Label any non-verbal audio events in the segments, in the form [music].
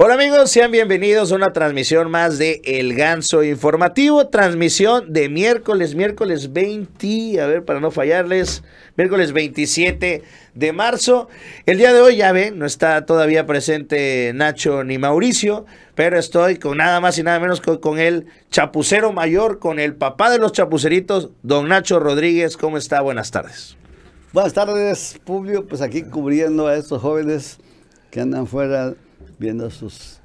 Hola amigos, sean bienvenidos a una transmisión más de El Ganso Informativo, transmisión de miércoles, miércoles 20, a ver para no fallarles, miércoles 27 de marzo. El día de hoy ya ven, no está todavía presente Nacho ni Mauricio, pero estoy con nada más y nada menos que con el chapucero mayor, con el papá de los chapuceritos, don Nacho Rodríguez. ¿Cómo está? Buenas tardes. Buenas tardes, Publio, pues aquí cubriendo a estos jóvenes que andan fuera viendo sus,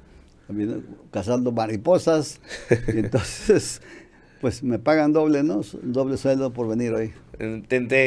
viendo, cazando mariposas. y entonces, [laughs] pues me pagan doble, ¿no? Doble sueldo por venir hoy. En,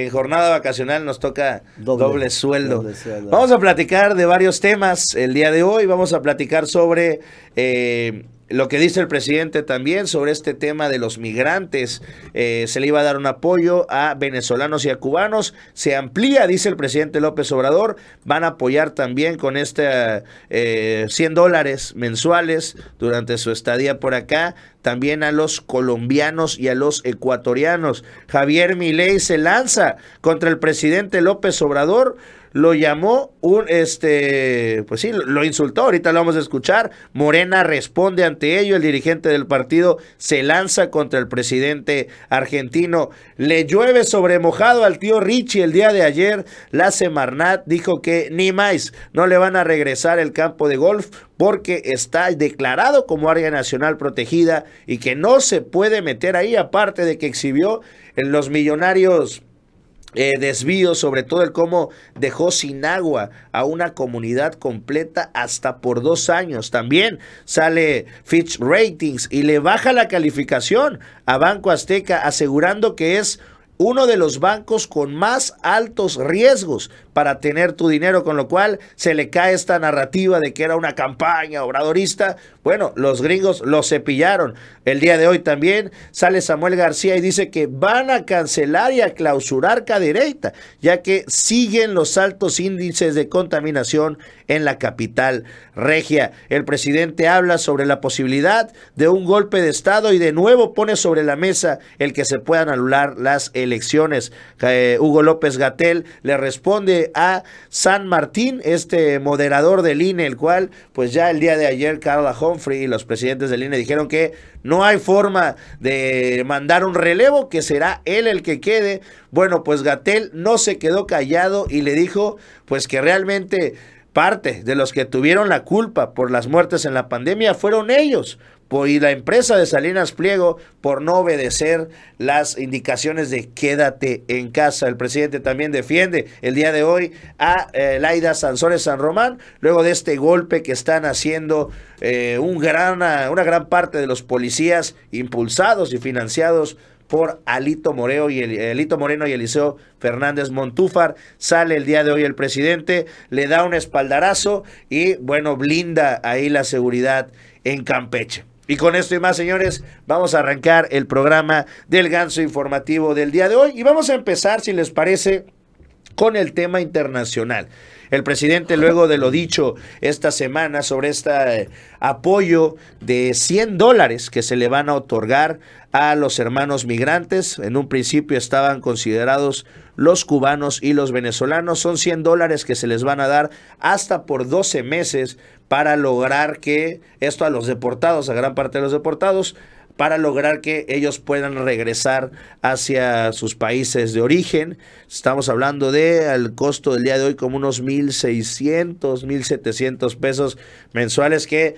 jornada vacacional nos toca doble, sueldo. Vamos a platicar de varios temas el día de hoy. Vamos a platicar sobre... Eh, lo que dice el presidente también sobre este tema de los migrantes. Eh, se le iba a dar un apoyo a venezolanos y a cubanos. Se amplía, dice el presidente López Obrador. Van a apoyar también con este 100 eh, dólares mensuales durante su estadía por acá. También a los colombianos y a los ecuatorianos. Javier Milei se lanza contra el presidente López Obrador lo llamó un, este, pues sí, lo insultó, ahorita lo vamos a escuchar. Morena responde ante ello, el dirigente del partido se lanza contra el presidente argentino. Le llueve sobre mojado al tío Richie el día de ayer. La Semarnat dijo que ni más, no le van a regresar el campo de golf porque está declarado como área nacional protegida y que no se puede meter ahí, aparte de que exhibió en los millonarios eh, desvío, sobre todo el cómo dejó sin agua a una comunidad completa hasta por dos años. También sale Fitch Ratings y le baja la calificación a Banco Azteca asegurando que es uno de los bancos con más altos riesgos para tener tu dinero, con lo cual se le cae esta narrativa de que era una campaña obradorista. Bueno, los gringos lo cepillaron. El día de hoy también sale Samuel García y dice que van a cancelar y a clausurar cadereita ya que siguen los altos índices de contaminación en la capital regia. El presidente habla sobre la posibilidad de un golpe de Estado y de nuevo pone sobre la mesa el que se puedan anular las elecciones. Eh, Hugo López Gatel le responde a San Martín, este moderador del INE, el cual, pues ya el día de ayer, Carla Humphrey y los presidentes del INE dijeron que no hay forma de mandar un relevo, que será él el que quede. Bueno, pues Gatel no se quedó callado y le dijo, pues que realmente parte de los que tuvieron la culpa por las muertes en la pandemia fueron ellos, y la empresa de Salinas Pliego por no obedecer las indicaciones de quédate en casa. El presidente también defiende el día de hoy a eh, Laida Sansores San Román, luego de este golpe que están haciendo eh, un una gran parte de los policías impulsados y financiados por Alito, Moreo y el, Alito Moreno y Eliseo Fernández Montúfar. Sale el día de hoy el presidente, le da un espaldarazo y, bueno, blinda ahí la seguridad en Campeche. Y con esto y más, señores, vamos a arrancar el programa del ganso informativo del día de hoy. Y vamos a empezar, si les parece, con el tema internacional. El presidente, luego de lo dicho esta semana sobre este eh, apoyo de 100 dólares que se le van a otorgar a los hermanos migrantes. En un principio estaban considerados los cubanos y los venezolanos. Son 100 dólares que se les van a dar hasta por 12 meses para lograr que esto a los deportados, a gran parte de los deportados, para lograr que ellos puedan regresar hacia sus países de origen. Estamos hablando de al costo del día de hoy como unos 1.600, 1.700 pesos mensuales que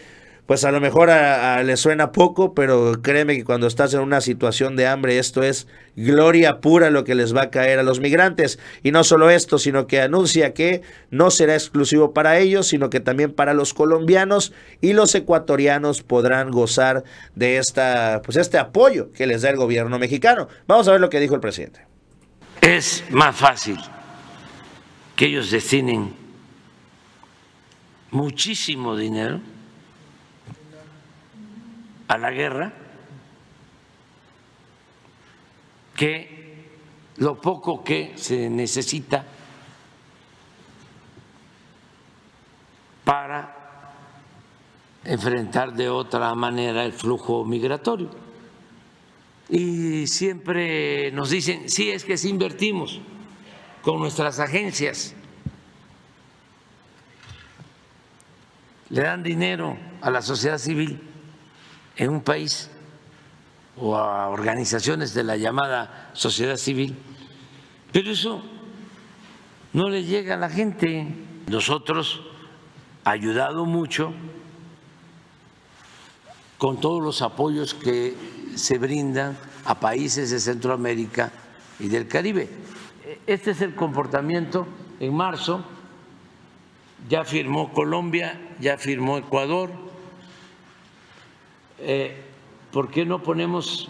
pues a lo mejor a, le suena poco, pero créeme que cuando estás en una situación de hambre, esto es gloria pura lo que les va a caer a los migrantes. Y no solo esto, sino que anuncia que no será exclusivo para ellos, sino que también para los colombianos y los ecuatorianos podrán gozar de esta, pues este apoyo que les da el gobierno mexicano. Vamos a ver lo que dijo el presidente. Es más fácil que ellos destinen muchísimo dinero a la guerra, que lo poco que se necesita para enfrentar de otra manera el flujo migratorio. Y siempre nos dicen, si es que si invertimos con nuestras agencias, le dan dinero a la sociedad civil en un país o a organizaciones de la llamada sociedad civil, pero eso no le llega a la gente. Nosotros, ayudado mucho con todos los apoyos que se brindan a países de Centroamérica y del Caribe. Este es el comportamiento en marzo, ya firmó Colombia, ya firmó Ecuador, eh, ¿Por qué no ponemos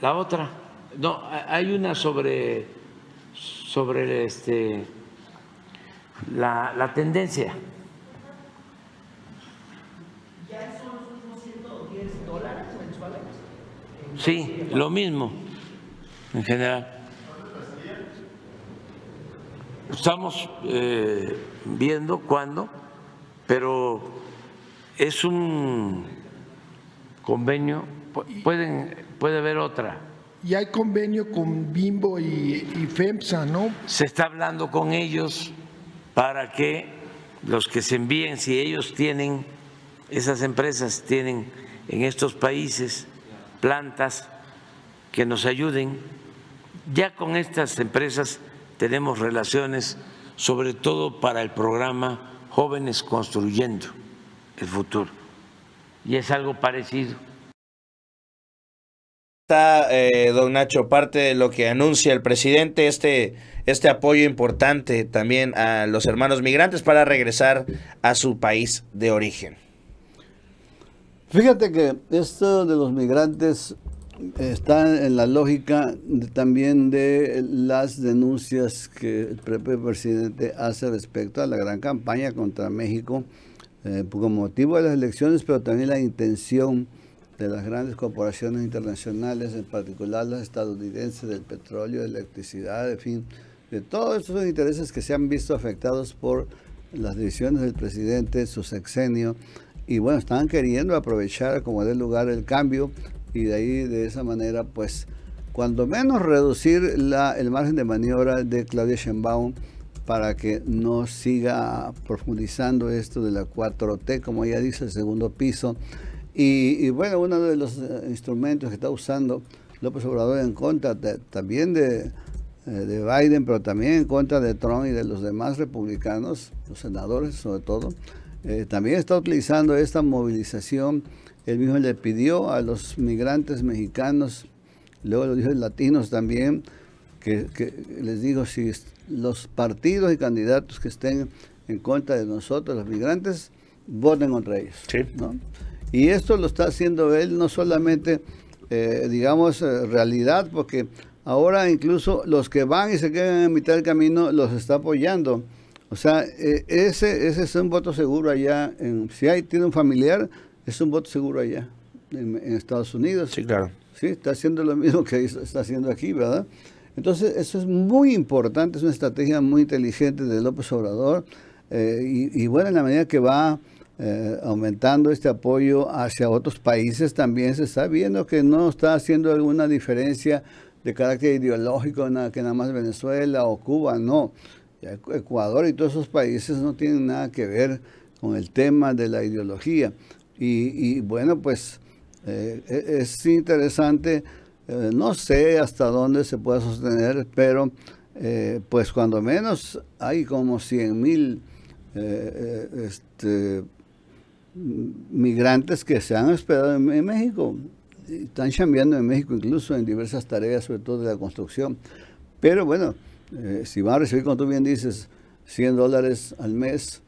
la otra? No, hay una sobre, sobre este, la, la tendencia. ¿Ya son 110 dólares mensuales? Sí, lo mismo, en general. Estamos eh, viendo cuándo, pero es un convenio, pueden, puede haber otra. Y hay convenio con Bimbo y FEMSA, ¿no? Se está hablando con ellos para que los que se envíen, si ellos tienen, esas empresas tienen en estos países plantas que nos ayuden. Ya con estas empresas tenemos relaciones, sobre todo para el programa Jóvenes Construyendo el futuro. Y es algo parecido. Está, eh, don Nacho, parte de lo que anuncia el presidente, este, este apoyo importante también a los hermanos migrantes para regresar a su país de origen. Fíjate que esto de los migrantes eh, está en la lógica también de las denuncias que el propio presidente hace respecto a la gran campaña contra México eh, con motivo de las elecciones, pero también la intención de las grandes corporaciones internacionales, en particular las estadounidenses, del petróleo, de electricidad, en fin, de todos esos intereses que se han visto afectados por las decisiones del presidente, su sexenio, y bueno, están queriendo aprovechar como del lugar el cambio y de ahí de esa manera pues cuando menos reducir la, el margen de maniobra de Claudia Sheinbaum para que no siga profundizando esto de la 4T, como ya dice, el segundo piso. Y, bueno, uno de los eh, instrumentos que está usando López Obrador en contra también de, eh, de Biden, pero también en contra de Trump y de los demás republicanos, los senadores sobre todo, eh, también está utilizando esta movilización. Él mismo le pidió a los migrantes mexicanos, luego lo dijo latinos también, que, que les digo, si los partidos y candidatos que estén en contra de nosotros, los migrantes, voten contra ellos. ¿no? Y esto lo está haciendo él no solamente, eh, digamos, eh, realidad, porque ahora incluso los que van y se quedan en mitad del camino los está apoyando. O sea, eh, ese, ese es un voto seguro allá. En, si hay, tiene un familiar, es un voto seguro allá, en, en Estados Unidos. Sí, claro. Sí, está haciendo lo mismo que está haciendo aquí, ¿verdad? Entonces, eso es muy importante, es una estrategia muy inteligente de López Obrador eh, y, bueno, en la medida que va eh, aumentando este apoyo hacia otros países, también se está viendo que no está haciendo alguna diferencia de carácter ideológico, nada, que nada más Venezuela o Cuba, no. Ecuador y todos esos países no tienen nada que ver con el tema de la ideología. Y, bueno, pues eh, e-, es interesante eh, no sé hasta dónde se pueda sostener, pero eh, pues cuando menos hay como 100 mil eh, este, migrantes que se han hospedado en, México. están chambeando en México incluso en diversas tareas, sobre todo de la construcción. Pero bueno, si van a recibir, como tú bien dices, 100 dólares al mes,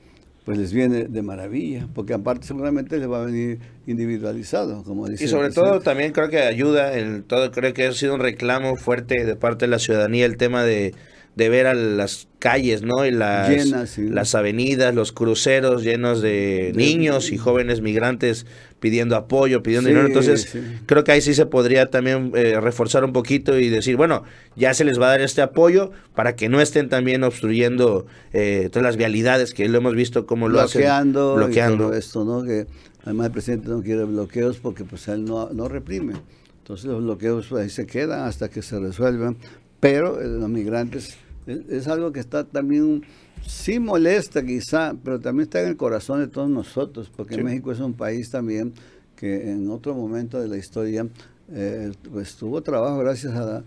pues les viene de maravilla, porque aparte seguramente les va a venir individualizado, como dice. Y sobre todo también creo que ayuda, el, todo creo que ha sido un reclamo fuerte de parte de la ciudadanía el tema de de ver a las calles, ¿no? Y las, las avenidas, los cruceros llenos de niños y jóvenes migrantes pidiendo apoyo, pidiendo dinero. Entonces, creo que ahí sí se podría también eh, reforzar un poquito y decir, bueno, ya se les va a dar este apoyo para que no estén también obstruyendo eh, todas las vialidades que lo hemos visto como lo hacen. Bloqueando. esto, ¿no? Que además el presidente no quiere bloqueos porque pues él no, no reprime. Entonces los bloqueos ahí se quedan hasta que se resuelvan, pero eh, los migrantes es algo que está también, sí molesta quizá, pero también está en el corazón de todos nosotros, porque México es un país también que en otro momento de la historia eh, pues tuvo trabajo gracias a,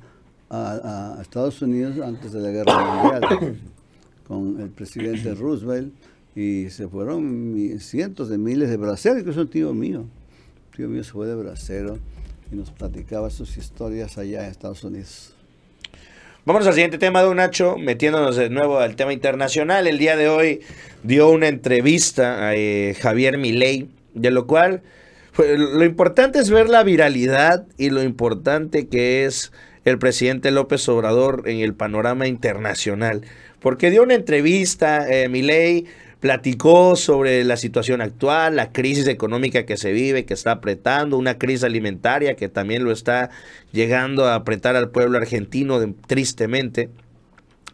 a, Estados Unidos antes de la guerra mundial [coughs] con el presidente Roosevelt y se fueron cientos de miles de braceros, incluso un tío mío, tío mío se fue de bracero y nos platicaba sus historias allá en Estados Unidos. Vamos al siguiente tema, don Nacho, metiéndonos de nuevo al tema internacional. El día de hoy dio una entrevista a eh, Javier Milei, de lo cual pues, lo importante es ver la viralidad y lo importante que es el presidente López Obrador en el panorama internacional. Porque dio una entrevista, a eh, Milei Platicó sobre la situación actual, la crisis económica que se vive, que está apretando, una crisis alimentaria que también lo está llegando a apretar al pueblo argentino tristemente.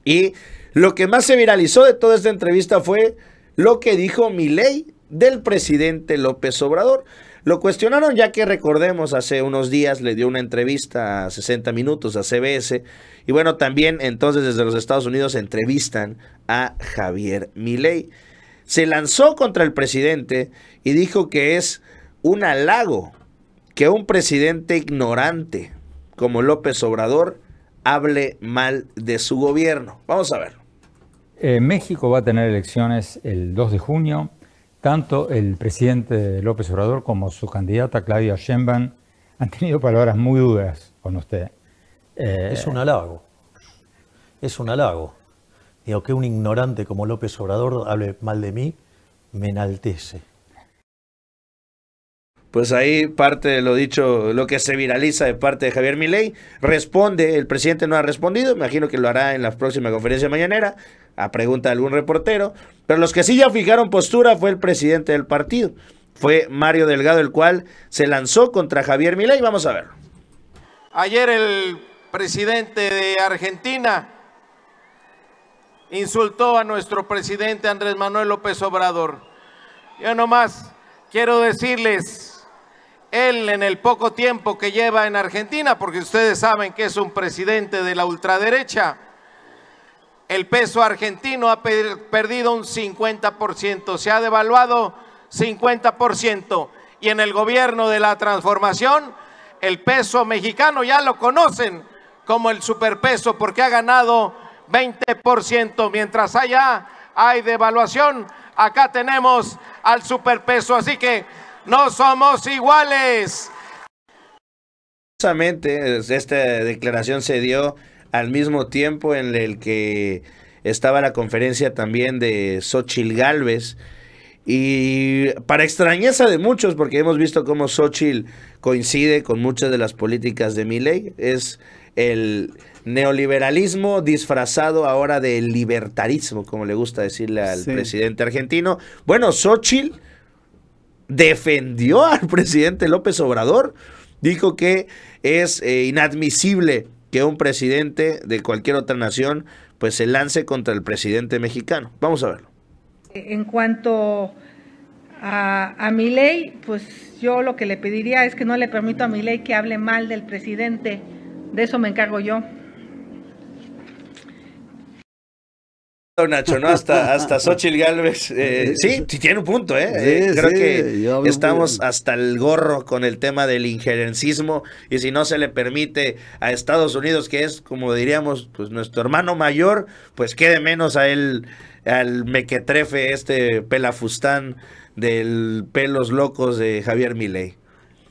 Y lo que más se viralizó de toda esta entrevista fue lo que dijo Milei del presidente López Obrador. Lo cuestionaron ya que recordemos, hace unos días le dio una entrevista a 60 minutos a CBS. Y bueno, también entonces desde los Estados Unidos entrevistan a Javier Milei se lanzó contra el presidente y dijo que es un halago que un presidente ignorante como López Obrador hable mal de su gobierno. Vamos a ver. Eh, México va a tener elecciones el 2 de junio. Tanto el presidente López Obrador como su candidata Claudia Sheinbaum han tenido palabras muy duras con usted. es un halago. Es un halago. Y aunque un ignorante como López Obrador hable mal de mí, me enaltece. Pues ahí parte de lo dicho, lo que se viraliza de parte de Javier Milei, responde, el presidente no ha respondido, imagino que lo hará en la próxima conferencia mañanera, a pregunta de algún reportero, pero los que sí ya fijaron postura fue el presidente del partido, fue Mario Delgado, el cual se lanzó contra Javier Milei, vamos a verlo. Ayer el presidente de Argentina insultó a nuestro presidente Andrés Manuel López Obrador. Yo nomás quiero decirles, él en el poco tiempo que lleva en Argentina, porque ustedes saben que es un presidente de la ultraderecha, el peso argentino ha perdido un 50%, se ha devaluado 50%. Y en el gobierno de la transformación, el peso mexicano ya lo conocen como el superpeso porque ha ganado 20%. Mientras allá hay devaluación, acá tenemos al superpeso. Así que no somos iguales. Precisamente esta declaración se dio al mismo tiempo en el que estaba la conferencia también de Xochil Galvez Y para extrañeza de muchos, porque hemos visto cómo Xochitl coincide con muchas de las políticas de Miley, es el neoliberalismo disfrazado ahora de libertarismo, como le gusta decirle al presidente argentino. Bueno, Xochitl defendió al [laughs] presidente López Obrador, dijo que es eh, inadmisible que un presidente de cualquier otra nación pues se lance contra el presidente mexicano. Vamos a verlo. En cuanto a, a mi ley, pues yo lo que le pediría es que no le permito a mi ley que hable mal del presidente de eso me encargo yo. Nacho, ¿no? Hasta, hasta Xochitl Galvez. Eh, sí, tiene un punto, ¿eh? eh creo que estamos hasta el gorro con el tema del injerencismo y si no se le permite a Estados Unidos, que es, como diríamos, pues nuestro hermano mayor, pues quede menos a él, al mequetrefe este pelafustán del pelos locos de Javier Milei.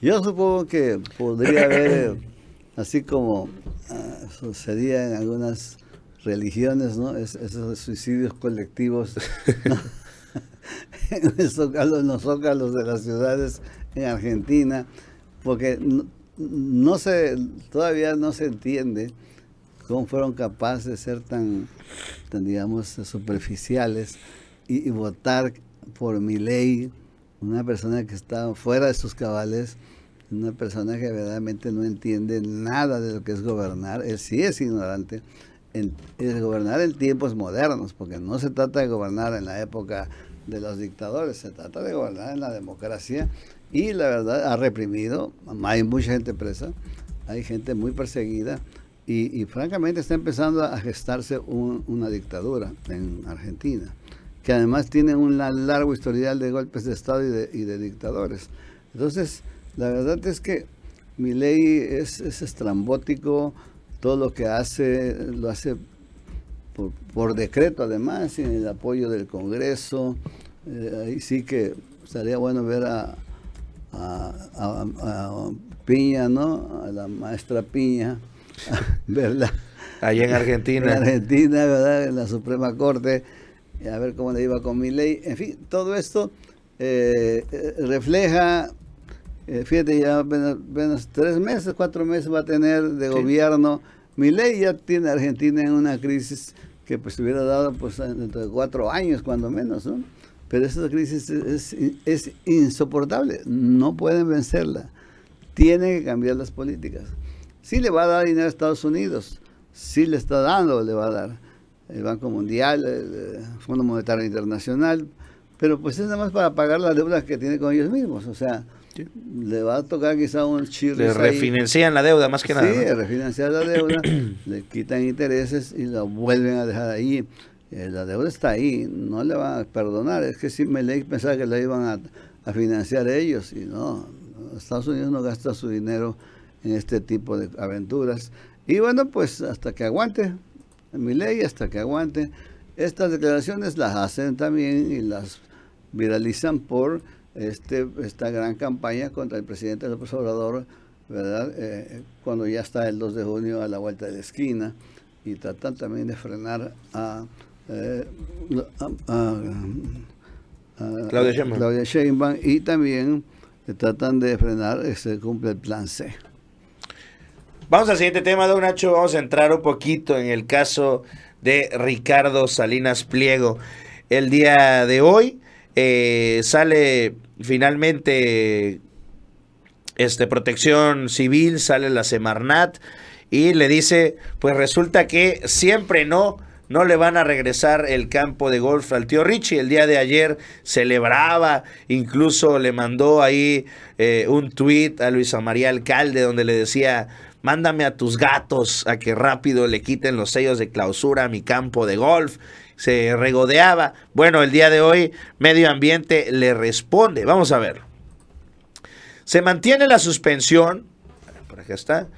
Yo supongo que podría haber eh, así como ah, sucedía en algunas religiones, ¿no? esos suicidios colectivos [laughs] en, los zócalos, de las ciudades en Argentina, porque no, se, todavía no se entiende cómo fueron capaces de ser tan, digamos, superficiales y, votar por mi ley una persona que estaba fuera de sus cabales una persona que verdaderamente no entiende nada de lo que es gobernar, él sí es ignorante, en, gobernar en tiempos modernos, porque no se trata de gobernar en la época de los dictadores, se trata de gobernar en la democracia y la verdad ha reprimido, hay mucha gente presa, hay gente muy perseguida y, francamente está empezando a gestarse una dictadura en Argentina, que además tiene un largo historial de golpes de Estado y de, y de dictadores. Entonces, la verdad es que mi ley es, estrambótico, todo lo que hace lo hace por, decreto además, sin el apoyo del Congreso. Eh, ahí sí que estaría bueno ver a, Piña, ¿no? A la maestra Piña, [laughs] ¿verdad? Allí en Argentina. En Argentina, ¿verdad? En la Suprema Corte, a ver cómo le iba con mi ley. En fin, todo esto eh, eh refleja eh, fíjate, ya apenas, tres meses, cuatro meses va a tener de gobierno. Mi ley ya tiene a Argentina en una crisis que pues hubiera dado pues dentro de cuatro años cuando menos, ¿no? Pero esa crisis es, insoportable, no pueden vencerla. Tienen que cambiar las políticas. Sí le va a dar dinero a Estados Unidos, sí le está dando, le va a dar el Banco Mundial, el Fondo Monetario Internacional, pero pues es nada más para pagar las deudas que tiene con ellos mismos, o sea, le va a tocar quizá un chile Le refinancian la deuda más que nada. Sí, refinancian la deuda, [clears throat] le quitan intereses y la vuelven a dejar ahí. Eh, la deuda está ahí, no le van a perdonar. Es que si leí pensaba que la iban a, a, financiar ellos, y no. Estados Unidos no gasta su dinero en este tipo de aventuras. Y bueno, pues hasta que aguante, ley hasta que aguante. Estas declaraciones las hacen también y las viralizan por este, esta gran campaña contra el presidente López Obrador, ¿verdad? Eh, cuando ya está el 2 de junio a la vuelta de la esquina y tratan también de frenar a, eh, a, Claudia, Sheinbaum. y también tratan de frenar ese cumple el plan C. Vamos al siguiente tema, don Nacho. Vamos a entrar un poquito en el caso de Ricardo Salinas Pliego. El día de hoy, eh, sale finalmente este, protección civil, sale la Semarnat y le dice, pues resulta que siempre no, no le van a regresar el campo de golf al tío Richie. El día de ayer celebraba, incluso le mandó ahí eh, un tweet a Luisa María Alcalde donde le decía, mándame a tus gatos a que rápido le quiten los sellos de clausura a mi campo de golf se regodeaba. Bueno, el día de hoy medio ambiente le responde. Vamos a ver. Se mantiene la suspensión, por acá está,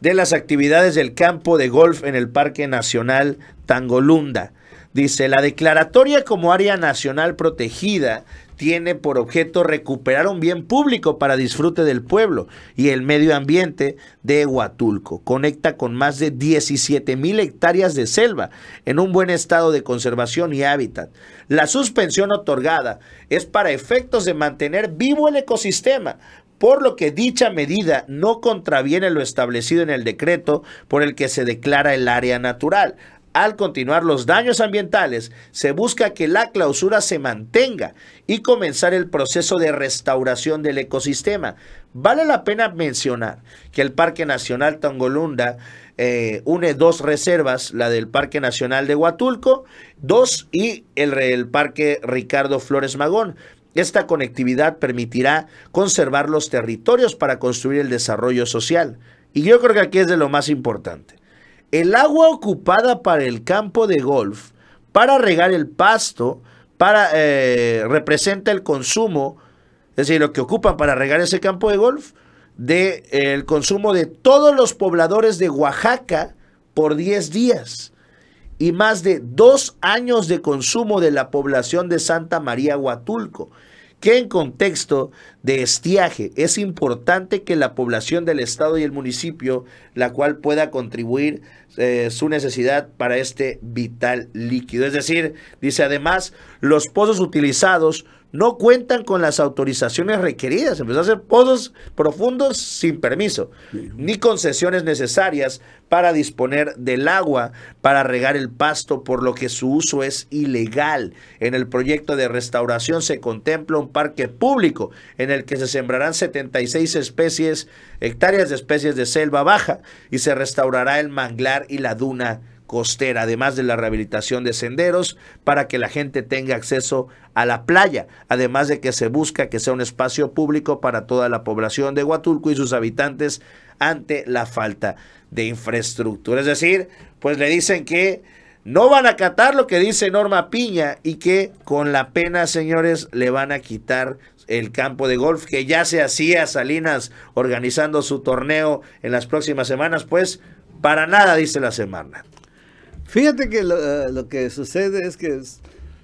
de las actividades del campo de golf en el Parque Nacional Tangolunda. Dice, la declaratoria como área nacional protegida tiene por objeto recuperar un bien público para disfrute del pueblo y el medio ambiente de Huatulco. Conecta con más de 17 mil hectáreas de selva en un buen estado de conservación y hábitat. La suspensión otorgada es para efectos de mantener vivo el ecosistema, por lo que dicha medida no contraviene lo establecido en el decreto por el que se declara el área natural. Al continuar los daños ambientales, se busca que la clausura se mantenga y comenzar el proceso de restauración del ecosistema. Vale la pena mencionar que el Parque Nacional Tongolunda eh, une dos reservas, la del Parque Nacional de Huatulco, dos, y el, el Parque Ricardo Flores Magón. Esta conectividad permitirá conservar los territorios para construir el desarrollo social. Y yo creo que aquí es de lo más importante el agua ocupada para el campo de golf, para regar el pasto, para, eh, representa el consumo, es decir, lo que ocupan para regar ese campo de golf, del de, eh, el consumo de todos los pobladores de Oaxaca por 10 días y más de dos años de consumo de la población de Santa María Huatulco que en contexto de estiaje es importante que la población del Estado y el municipio, la cual pueda contribuir eh, su necesidad para este vital líquido. Es decir, dice además, los pozos utilizados no cuentan con las autorizaciones requeridas. Empezó a hacer pozos profundos sin permiso, ni concesiones necesarias para disponer del agua para regar el pasto, por lo que su uso es ilegal. En el proyecto de restauración se contempla un parque público en el que se sembrarán 76 especies, hectáreas de especies de selva baja y se restaurará el manglar y la duna costera, además de la rehabilitación de senderos para que la gente tenga acceso a la playa, además de que se busca que sea un espacio público para toda la población de Huatulco y sus habitantes ante la falta de infraestructura. Es decir, pues le dicen que no van a acatar lo que dice Norma Piña y que con la pena, señores, le van a quitar el campo de golf que ya se hacía Salinas organizando su torneo en las próximas semanas, pues para nada dice la semana. Fíjate que eh, lo, que sucede es que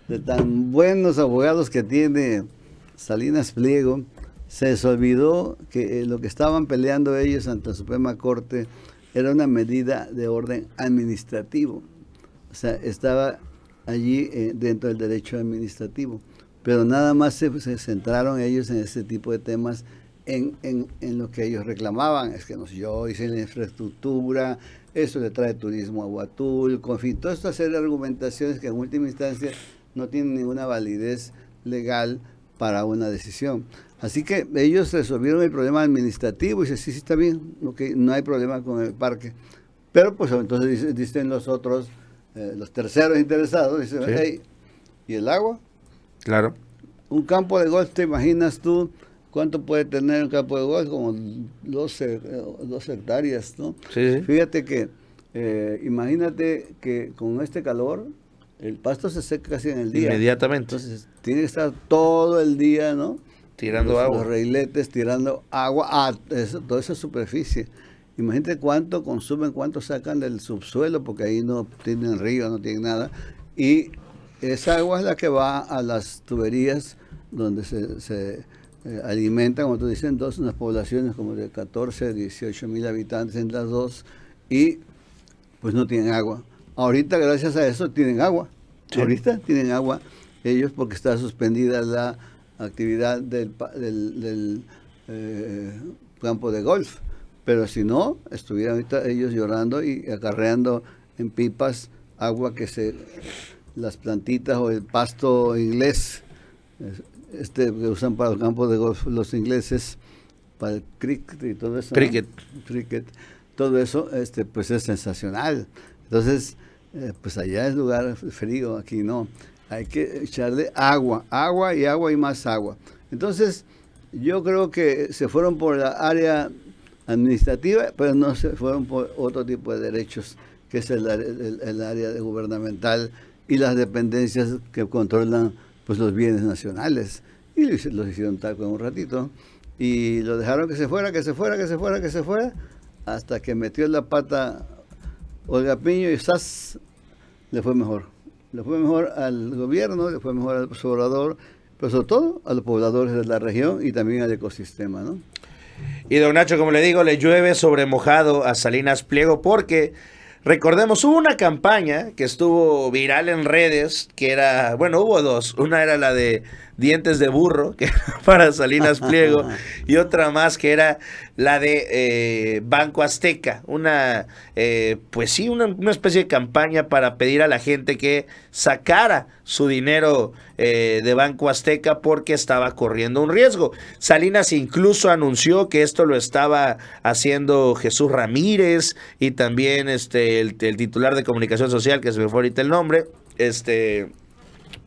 de tan buenos abogados que tiene Salinas Pliego, se les olvidó que eh, lo que estaban peleando ellos ante la Suprema Corte era una medida de orden administrativo. O sea, estaba allí eh, dentro del derecho administrativo. Pero nada más se, se centraron ellos en ese tipo de temas en, lo que ellos reclamaban, es que nos, yo hice la infraestructura, eso le trae turismo a Huatul, en fin, todas de argumentaciones que en última instancia no tienen ninguna validez legal para una decisión. Así que ellos resolvieron el problema administrativo y dice, sí, sí, está bien, no hay problema con el parque. Pero pues entonces dicen los otros, eh, los terceros interesados, ¿y el agua? Claro. Un campo de golf, ¿te imaginas tú? ¿Cuánto puede tener un campo de golf? Como 12, eh, hectáreas, ¿no? Sí. Fíjate que, eh, imagínate que con este calor, el pasto se seca casi en el día. Inmediatamente. Entonces, tiene que estar todo el día, ¿no? Tirando agua. Los reiletes tirando agua a toda esa superficie. Imagínate cuánto consumen, cuánto sacan del subsuelo, porque ahí no tienen río, no tienen nada. Y esa agua es la que va a las tuberías donde se eh, alimenta, como tú dicen, dos, unas poblaciones como de 14, 18 mil habitantes en las dos y pues no tienen agua. Ahorita, gracias a eso, tienen agua. Ahorita tienen agua ellos porque está suspendida la actividad del, eh, campo de golf. Pero si no, estuvieran ahorita ellos llorando y acarreando en pipas agua que se las plantitas o el pasto inglés este, que usan para los campos de golf los ingleses, para el cricket y todo eso. Cricket. Cricket. Todo eso, este, pues es sensacional. Entonces, eh, pues allá es lugar frío, aquí no. Hay que echarle agua, agua y agua y más agua. Entonces, yo creo que se fueron por la área administrativa, pero no se fueron por otro tipo de derechos, que es el, el, el área gubernamental y las dependencias que controlan pues los bienes nacionales. Y los hicieron taco en un ratito. Y lo dejaron que se fuera, que se fuera, que se fuera, que se fuera, hasta que metió la pata Olga Piño y ¡zas! le fue mejor. Le fue mejor al gobierno, le fue mejor al sobrador, pero sobre todo a los pobladores de la región y también al ecosistema, ¿no? Y don Nacho, como le digo, le llueve sobre mojado a Salinas Pliego porque Recordemos, hubo una campaña que estuvo viral en redes, que era, bueno, hubo dos. Una era la de Dientes de Burro, [laughs] que para Salinas Pliego, [laughs] y otra más que era la de eh, Banco Azteca, una, eh, pues sí, una, especie de campaña para pedir a la gente que sacara su dinero eh, de Banco Azteca porque estaba corriendo un riesgo. Salinas incluso anunció que esto lo estaba haciendo Jesús Ramírez y también este, el, el titular de comunicación social, que se me fue ahorita el nombre, este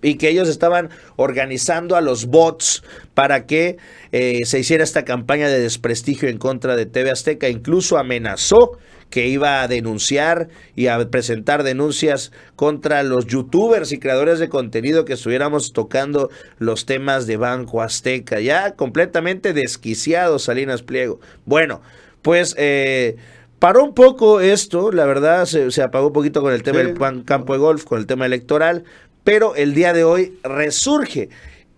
y que ellos estaban organizando a los bots para que eh, se hiciera esta campaña de desprestigio en contra de TV Azteca. Incluso amenazó que iba a denunciar y a presentar denuncias contra los youtubers y creadores de contenido que estuviéramos tocando los temas de Banco Azteca. Ya completamente desquiciado Salinas Pliego. Bueno, pues... Eh, paró un poco esto, la verdad, se, apagó un poquito con el tema del campo de golf, con el tema electoral, pero el día de hoy resurge.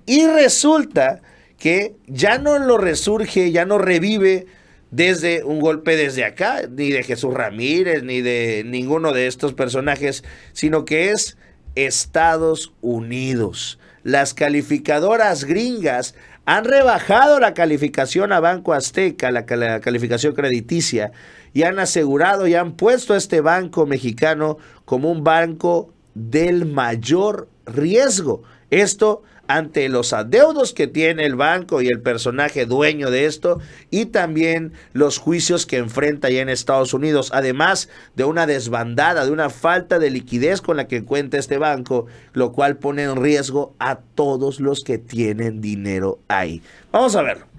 Y resulta que ya no lo resurge, ya no revive desde un golpe desde acá, ni de Jesús Ramírez, ni de ninguno de estos personajes, sino que es Estados Unidos. Las calificadoras gringas han rebajado la calificación a Banco Azteca, la, calificación crediticia, y han asegurado y han puesto a este banco mexicano como un banco del mayor riesgo. Esto ante los adeudos que tiene el banco y el personaje dueño de esto y también los juicios que enfrenta allá en Estados Unidos, además de una desbandada, de una falta de liquidez con la que cuenta este banco, lo cual pone en riesgo a todos los que tienen dinero ahí. Vamos a ver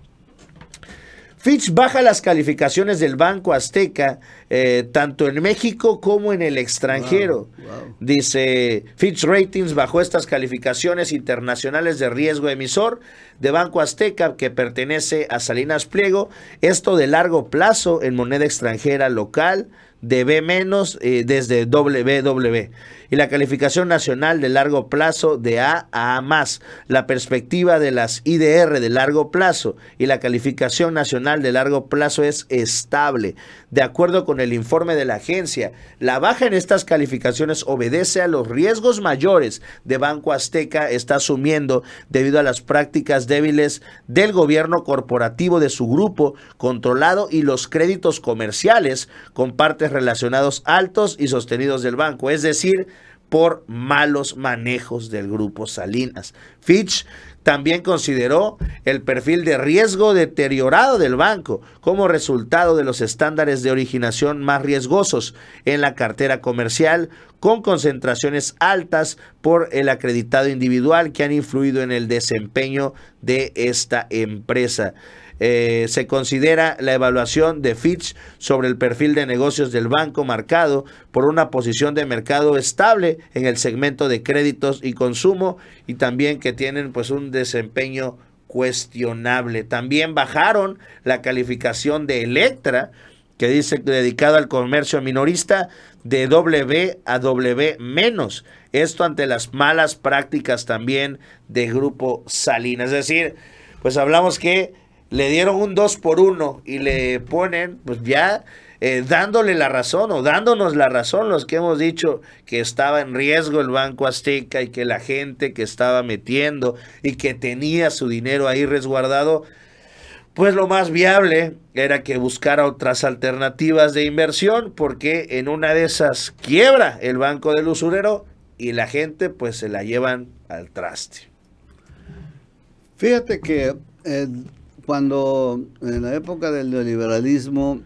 Fitch baja las calificaciones del Banco Azteca, eh, tanto en México como en el extranjero. Dice, Fitch Ratings bajó estas calificaciones internacionales de riesgo emisor de Banco Azteca, que pertenece a Salinas Pliego, esto de largo plazo en moneda extranjera local de B- eh, desde WW y la calificación nacional de largo plazo de A a A+, la perspectiva de las IDR de largo plazo y la calificación nacional de largo plazo es estable. De acuerdo con el informe de la agencia, la baja en estas calificaciones obedece a los riesgos mayores de Banco Azteca está asumiendo debido a las prácticas débiles del gobierno corporativo de su grupo controlado y los créditos comerciales con partes relacionados altos y sostenidos del banco, es decir, por malos manejos del grupo Salinas. Fitch también consideró el perfil de riesgo deteriorado del banco como resultado de los estándares de originación más riesgosos en la cartera comercial con concentraciones altas por el acreditado individual que han influido en el desempeño de esta empresa. Eh, se considera la evaluación de Fitch sobre el perfil de negocios del banco marcado por una posición de mercado estable en el segmento de créditos y consumo y también que tienen pues un desempeño cuestionable. También bajaron la calificación de Electra, que dice dedicado al comercio minorista, de W a W menos. Esto ante las malas prácticas también de Grupo Salinas. Es decir, pues hablamos que le dieron un 2 por 1 y le ponen, pues ya eh, dándole la razón o dándonos la razón los que hemos dicho que estaba en riesgo el Banco Azteca y que la gente que estaba metiendo y que tenía su dinero ahí resguardado, pues lo más viable era que buscara otras alternativas de inversión porque en una de esas quiebra el Banco del Usurero y la gente pues se la llevan al traste. Fíjate que... Eh, cuando en la época del neoliberalismo,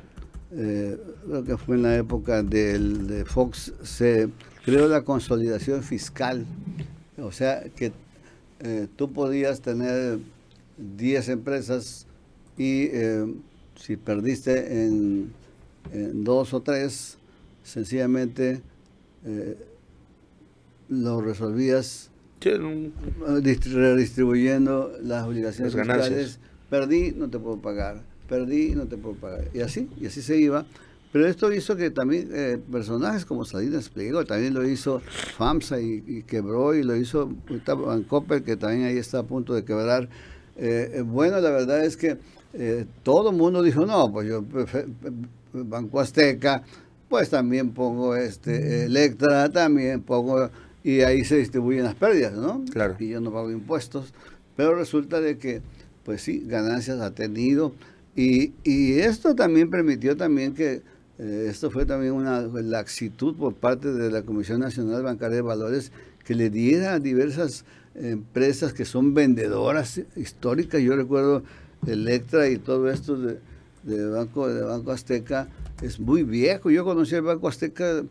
eh, creo que fue en la época de Fox, se creó la consolidación fiscal. O sea, que eh, tú podías tener 10 empresas y eh, si perdiste en, dos o tres, sencillamente lo resolvías redistribuyendo las obligaciones fiscales perdí, no te puedo pagar, perdí, no te puedo pagar. Y así, y así se iba. Pero esto hizo que también eh, personajes como Salinas Pliego, también lo hizo FAMSA y, quebró, y lo hizo Van Copper, que también ahí está a punto de quebrar. Eh, eh, bueno, la verdad es que todo el mundo dijo, no, pues yo, Banco Azteca, pues también pongo este Electra, también pongo, y ahí se distribuyen las pérdidas, ¿no? Claro. Y yo no pago impuestos. Pero resulta de que pues sí, ganancias ha tenido. Y, esto también permitió también que, eh, esto fue también una pues, laxitud por parte de la Comisión Nacional Bancaria de Valores, que le diera a diversas empresas que son vendedoras históricas, yo recuerdo Electra y todo esto de, Banco, de Banco Azteca, es muy viejo. Yo conocí el Banco Azteca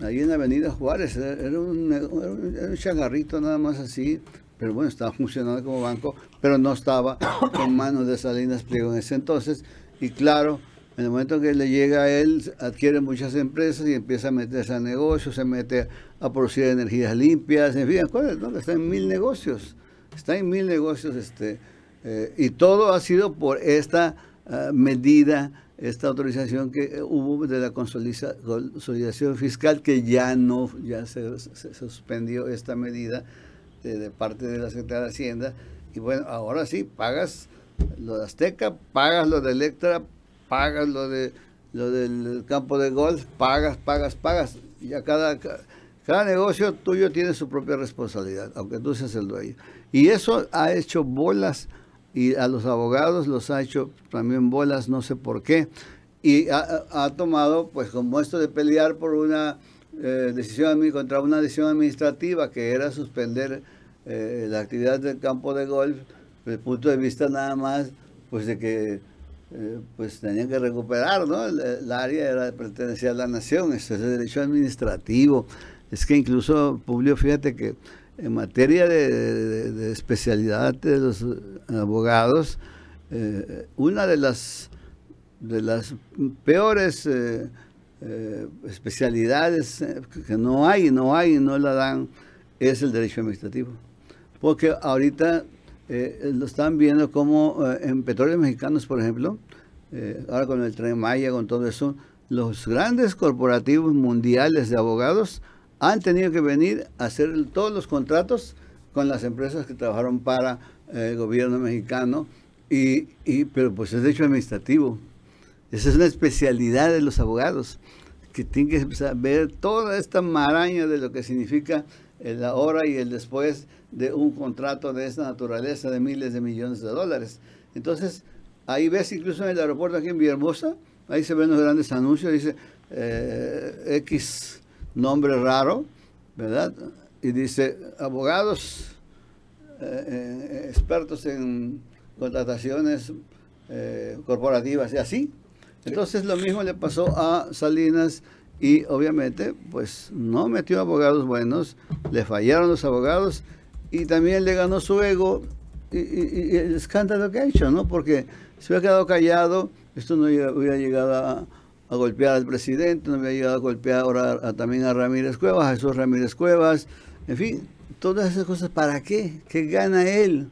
ahí en la Avenida Juárez, era un, era un, chagarrito nada más así, pero bueno, estaba [laughs] funcionando como banco, pero no estaba con [coughs] manos de Salinas Pliego en ese entonces. Y claro, en el momento que le llega a él, adquiere muchas empresas y empieza a meterse a negocios, se mete a producir energías limpias, en fin, ¿cuál Está en mil negocios, está en mil negocios, este, eh, y todo ha sido por esta ah, medida, esta autorización que eh, hubo de la consolidación fiscal, que ya no, ya se, se suspendió esta medida este, de, parte de la Secretaría de Hacienda. Y bueno, ahora sí, pagas lo de Azteca, pagas lo de Electra, pagas lo de lo del campo de golf, pagas, pagas, pagas. Y ya cada, cada negocio tuyo tiene su propia responsabilidad, aunque tú seas el dueño. Y eso ha hecho bolas y a los abogados los ha hecho también bolas, no sé por qué. Y ha, ha tomado, pues como esto de pelear por una eh, decisión, contra una decisión administrativa que era suspender eh, la actividad del campo de golf, desde el punto de vista nada más, pues de que eh, pues tenían que recuperar, ¿no? El, área era pertenecía a la nación, eso es el derecho administrativo. Es que incluso Publio, fíjate que en materia de, de especialidad de los abogados, una de las de las peores eh, especialidades eh, que no hay, no hay, no la dan, es el derecho administrativo. Porque ahorita eh, lo están viendo como en petróleos mexicanos, por ejemplo, ahora con el tren Maya, con todo eso, los grandes corporativos mundiales de abogados han tenido que venir a hacer todos los contratos con las empresas que trabajaron para el gobierno mexicano, y, y pero pues es derecho administrativo. Esa es una especialidad de los abogados, que tienen que saber toda esta maraña de lo que significa el ahora y el después de un contrato de esa naturaleza de miles de millones de dólares. Entonces, ahí ves incluso en el aeropuerto aquí en Villahermosa, ahí se ven los grandes anuncios, dice eh, X nombre raro, ¿verdad? Y dice, abogados, eh, eh, expertos en contrataciones corporativas y así. Entonces lo mismo le pasó a Salinas y obviamente pues no metió abogados buenos, le fallaron los abogados y también le ganó su ego y, y, y el escándalo que ha hecho, ¿no? Porque si hubiera quedado callado, esto no hubiera llegado a, golpear al presidente, no hubiera llegado a golpear ahora también a Ramírez Cuevas, a Jesús Ramírez Cuevas, en fin, todas esas cosas, ¿para qué? ¿Qué gana él?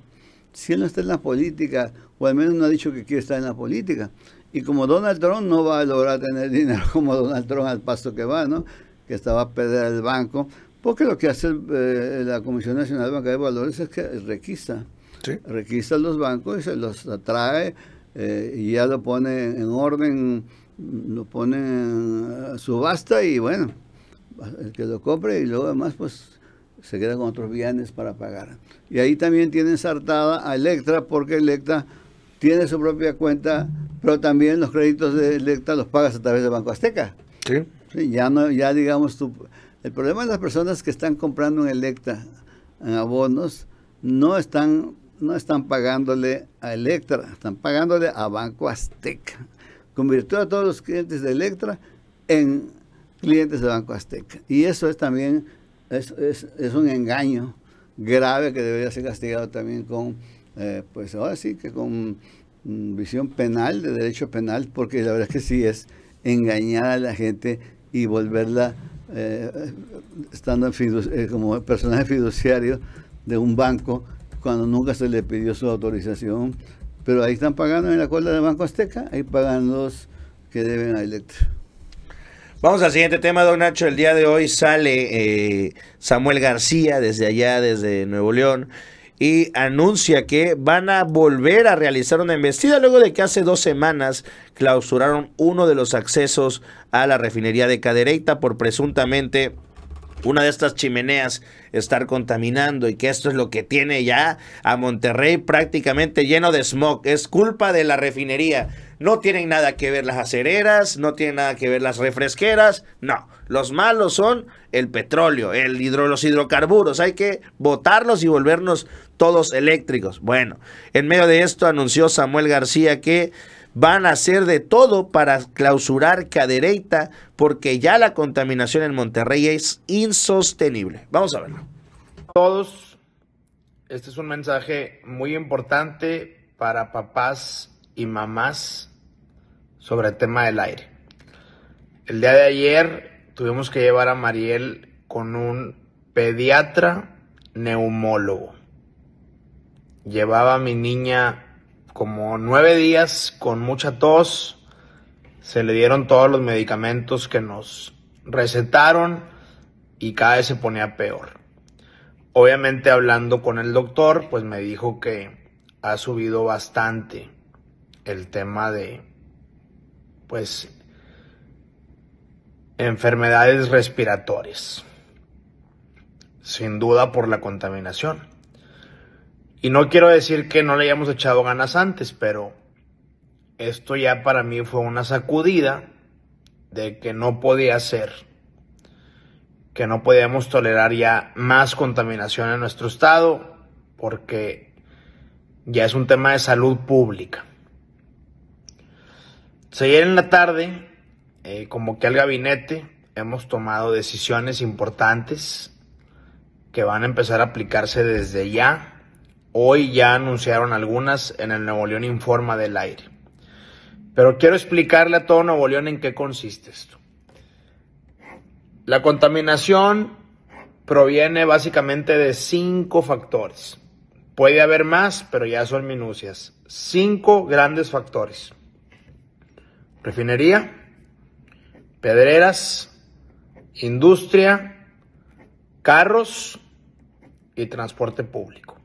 Si él no está en la política, o al menos no ha dicho que quiere estar en la política. Y como Donald Trump no va a lograr tener dinero [laughs] como Donald Trump al paso que va, ¿no? Que estaba a perder el banco. Porque lo que hace eh, la Comisión Nacional De Banca de Valores es que requisa. ¿Sí? Requisa los bancos y se los atrae eh, y ya lo pone en orden, lo pone subasta y bueno, el que lo compre y luego además pues se queda con otros bienes para pagar. Y ahí también tienen sartada a Electra porque Electra tiene su propia cuenta, pero también los créditos de Electra los pagas a través de Banco Azteca. Sí. ya, no, ya digamos, el problema de las personas que están comprando en Electra en abonos no están, no están pagándole a Electra, están pagándole a Banco Azteca. Convirtió a todos los clientes de Electra en clientes de Banco Azteca. Y eso es también es un engaño grave que debería ser castigado también con eh, pues ahora sí que con mm, visión penal, de derecho penal, porque la verdad es que sí es engañar a la gente y volverla eh, estando eh, como personaje fiduciario de un banco cuando nunca se le pidió su autorización. Pero ahí están pagando en la cuerda de Banco Azteca, ahí pagan los que deben a Electra. Vamos al siguiente tema, don Nacho. El día de hoy sale Samuel García desde allá, desde Nuevo León y anuncia que van a volver a realizar una embestida luego de que hace dos semanas clausuraron uno de los accesos a la refinería de Cadereyta por presuntamente una de estas chimeneas estar contaminando y que esto es lo que tiene ya a Monterrey prácticamente lleno de smog. Es culpa de la refinería. No tienen nada que ver las acereras, no tienen nada que ver las refresqueras, no. Los malos son el petróleo, el hidro, los hidrocarburos, hay que botarlos y volvernos todos eléctricos. Bueno, en medio de esto anunció Samuel García que van a hacer de todo para clausurar cadereita porque ya la contaminación en Monterrey es insostenible. Vamos a verlo. Todos, este es un mensaje muy importante para papás y mamás sobre el tema del aire. El día de ayer tuvimos que llevar a Mariel con un pediatra neumólogo. Llevaba a mi niña como nueve días con mucha tos. Se le dieron todos los medicamentos que nos recetaron y cada vez se ponía peor. Obviamente hablando con el doctor, pues me dijo que ha subido bastante el tema de, pues, enfermedades respiratorias, sin duda por la contaminación. Y no quiero decir que no le hayamos echado ganas antes, pero esto ya para mí fue una sacudida de que no podía ser, que no podíamos tolerar ya más contaminación en nuestro estado, porque ya es un tema de salud pública ayer en la tarde eh, como que al gabinete, hemos tomado decisiones importantes que van a empezar a aplicarse desde ya. Hoy ya anunciaron algunas en el Nuevo León Informa del Aire. Pero quiero explicarle a todo Nuevo León en qué consiste esto. La contaminación proviene básicamente de cinco factores. Puede haber más, pero ya son minucias. Cinco grandes factores refinería, pedreras, industria, carros y transporte público.